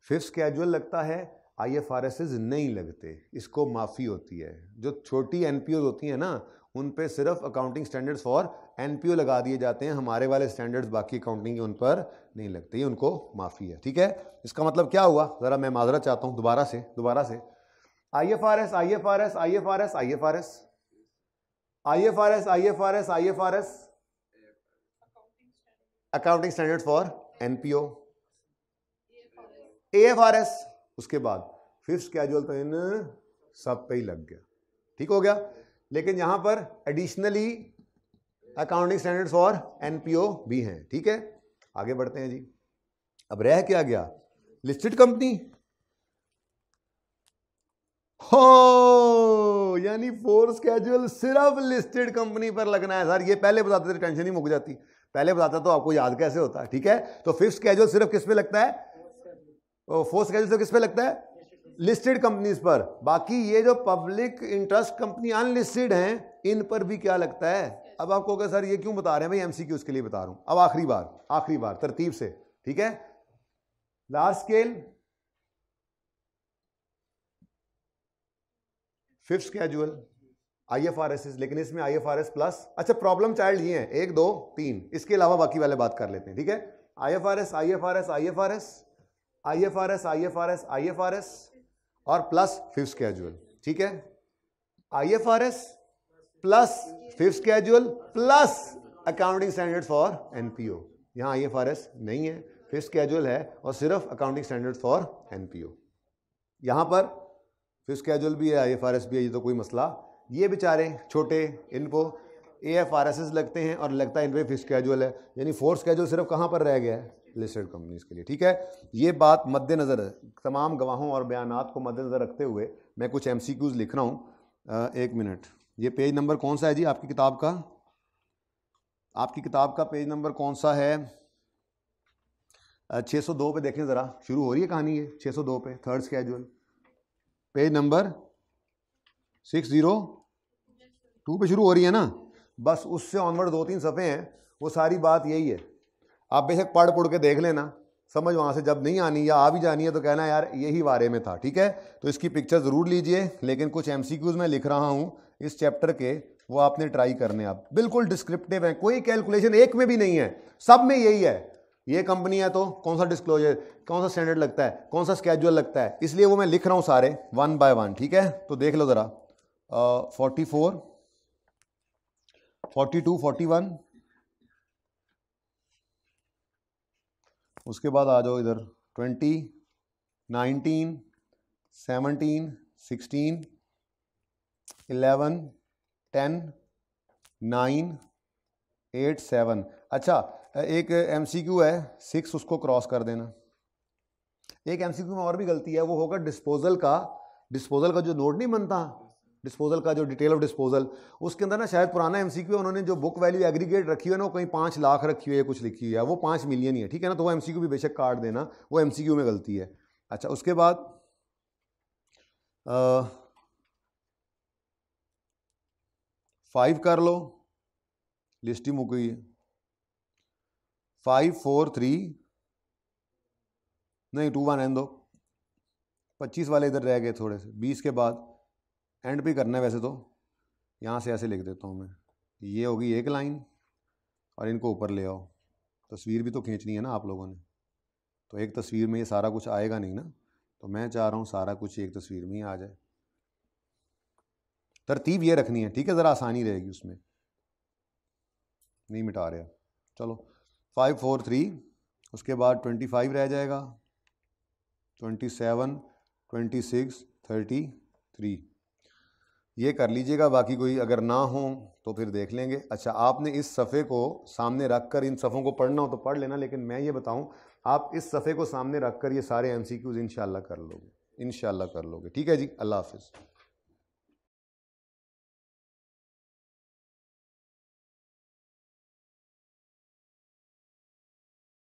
फिफ्थ कैजुअल लगता है आई एफ आर एस नहीं लगते इसको माफ़ी होती है जो छोटी एन होती हैं ना उन पर सिर्फ अकाउंटिंग स्टैंडर्ड्स फॉर एन लगा दिए जाते हैं हमारे वाले स्टैंडर्ड्स बाकी अकाउंटिंग के उन पर नहीं लगते ये उनको माफ़ी है ठीक है इसका मतलब क्या हुआ ज़रा मैं माजरा चाहता हूँ दोबारा से दोबारा से I F R S I F R S I F R S I F R S I F R S I F R S I F R S accounting standard for NPO A F R S उसके बाद fifth casual तो इन सब पे ही लग गया ठीक हो गया लेकिन यहां पर additionally accounting standard for NPO भी हैं ठीक है आगे बढ़ते हैं जी अब रह क्या गया लिस्टेड कंपनी हो यानी फोर्स कैजुअल सिर्फ लिस्टेड कंपनी पर लगना है सर ये पहले बताते थे टेंशन ही मुक जाती पहले बताता तो आपको याद कैसे होता ठीक है तो फिफ्थ कैजुअल सिर्फ किस पे लगता है फोर्स कैजुअल सिर्फ किस पे लगता है लिस्टेड कंपनीज पर बाकी ये जो पब्लिक इंटरेस्ट कंपनी अनलिस्टेड हैं इन पर भी क्या लगता है अब आपको कहोगे सर ये क्यों बता रहे हैं भाई एमसी उसके लिए बता रहा हूं अब आखिरी बार आखिरी बार तरतीब से ठीक है large scale fifth schedule IFRS लेकिन इसमें आईएफआरएस प्लस अच्छा प्रॉब्लम चाइल्ड ये है एक दो तीन इसके अलावा बाकी वाले बात कर लेते हैं ठीक है IFRS IFRS IFRS IFRS IFRS IFRS और प्लस फिफ्थ स्केजुअल ठीक है IFRS plus fifth schedule plus accounting standard for NPO यहाँ एस नहीं है फिफ्थ स्केजुअल है और सिर्फ अकाउंटिंग स्टैंडर्ड फॉर एनपीओ यहाँ पर फिर स्केजूल भी है आई एफ आर एस भी है ये तो कोई मसला ये बेचारे छोटे इनको A F R S S लगते हैं और लगता है इन पर फिर स्केजुअल है यानी फोर स्केजुअल सिर्फ कहाँ पर रह गया है लिस्टेड कंपनीज के लिए ठीक है ये बात मद्देनज़र है तमाम गवाहों और बयान को मद्देनज़र रखते हुए मैं कुछ एम सी क्यूज़ लिख रहा हूँ एक मिनट ये पेज नंबर कौन सा है जी आपकी किताब का आपकी किताब का पेज नंबर कौन सा है छः सौ दो पे देखें ज़रा शुरू हो रही है कहानी ये छः सौ दो पे third schedule page number six zero two पे शुरू हो रही है ना बस उससे ऑनवर्ड दो तीन सफ़े हैं वो सारी बात यही है आप बेशक पढ़ पढ़ के देख लेना समझ वहाँ से जब नहीं आनी या आ भी जानी है तो कहना यार यही बारे में था ठीक है तो इसकी पिक्चर ज़रूर लीजिए लेकिन कुछ एम मैं लिख रहा हूँ इस चैप्टर के वो आपने ट्राई करने आप बिल्कुल डिस्क्रिप्टिव हैं कोई कैलकुलेशन एक में भी नहीं है सब में यही है ये कंपनी है तो कौन सा डिस्क्लोजर कौन सा स्टैंडर्ड लगता है कौन सा स्केजुअल लगता है इसलिए वो मैं लिख रहा हूँ सारे वन बाय वन ठीक है तो देख लो ज़रा forty four forty two forty one उसके बाद आ जाओ इधर twenty nineteen seventeen sixteen eleven ten nine eight seven अच्छा एक एम है सिक्स उसको क्रॉस कर देना एक एम में और भी गलती है वो होगा डिस्पोजल का डिस्पोजल का जो नोट नहीं बनता डिस्पोजल का जो डिटेल ऑफ डिस्पोजल उसके अंदर ना शायद पुराना एम है उन्होंने जो बुक वैल्यू एग्रीगेट रखी हुई है ना वो कहीं पाँच लाख रखी हुई है कुछ लिखी हुई है वो पाँच मिलियन ही है ठीक है ना तो वो एम भी बेशक काट देना वो एम में गलती है अच्छा उसके बाद फाइव कर लो लिस्ट ही गई है फाइव फोर थ्री नहीं टू वन एन दो पच्चीस वाले इधर रह गए थोड़े से बीस के बाद एंड भी करना है वैसे तो यहाँ से ऐसे लिख देता हूँ मैं ये होगी एक लाइन और इनको ऊपर ले आओ तस्वीर भी तो खींचनी है ना आप लोगों ने तो एक तस्वीर में ये सारा कुछ आएगा नहीं ना तो मैं चाह रहा हूँ सारा कुछ एक तस्वीर में ही आ जाए तरतीब ये रखनी है ठीक है ज़रा आसानी रहेगी उसमें नहीं मिटा रहा चलो फाइव फोर थ्री उसके बाद ट्वेंटी फाइव रह जाएगा twenty seven twenty six thirty three ये कर लीजिएगा बाकी कोई अगर ना हो तो फिर देख लेंगे अच्छा आपने इस सफ़े को सामने रख कर इन सफ़ों को पढ़ना हो तो पढ़ लेना लेकिन मैं ये बताऊं आप इस सफ़े को सामने रख कर ये सारे एम सी क्यूज़ इन कर लोगे इन कर लोगे ठीक है जी अल्लाह हाफिज़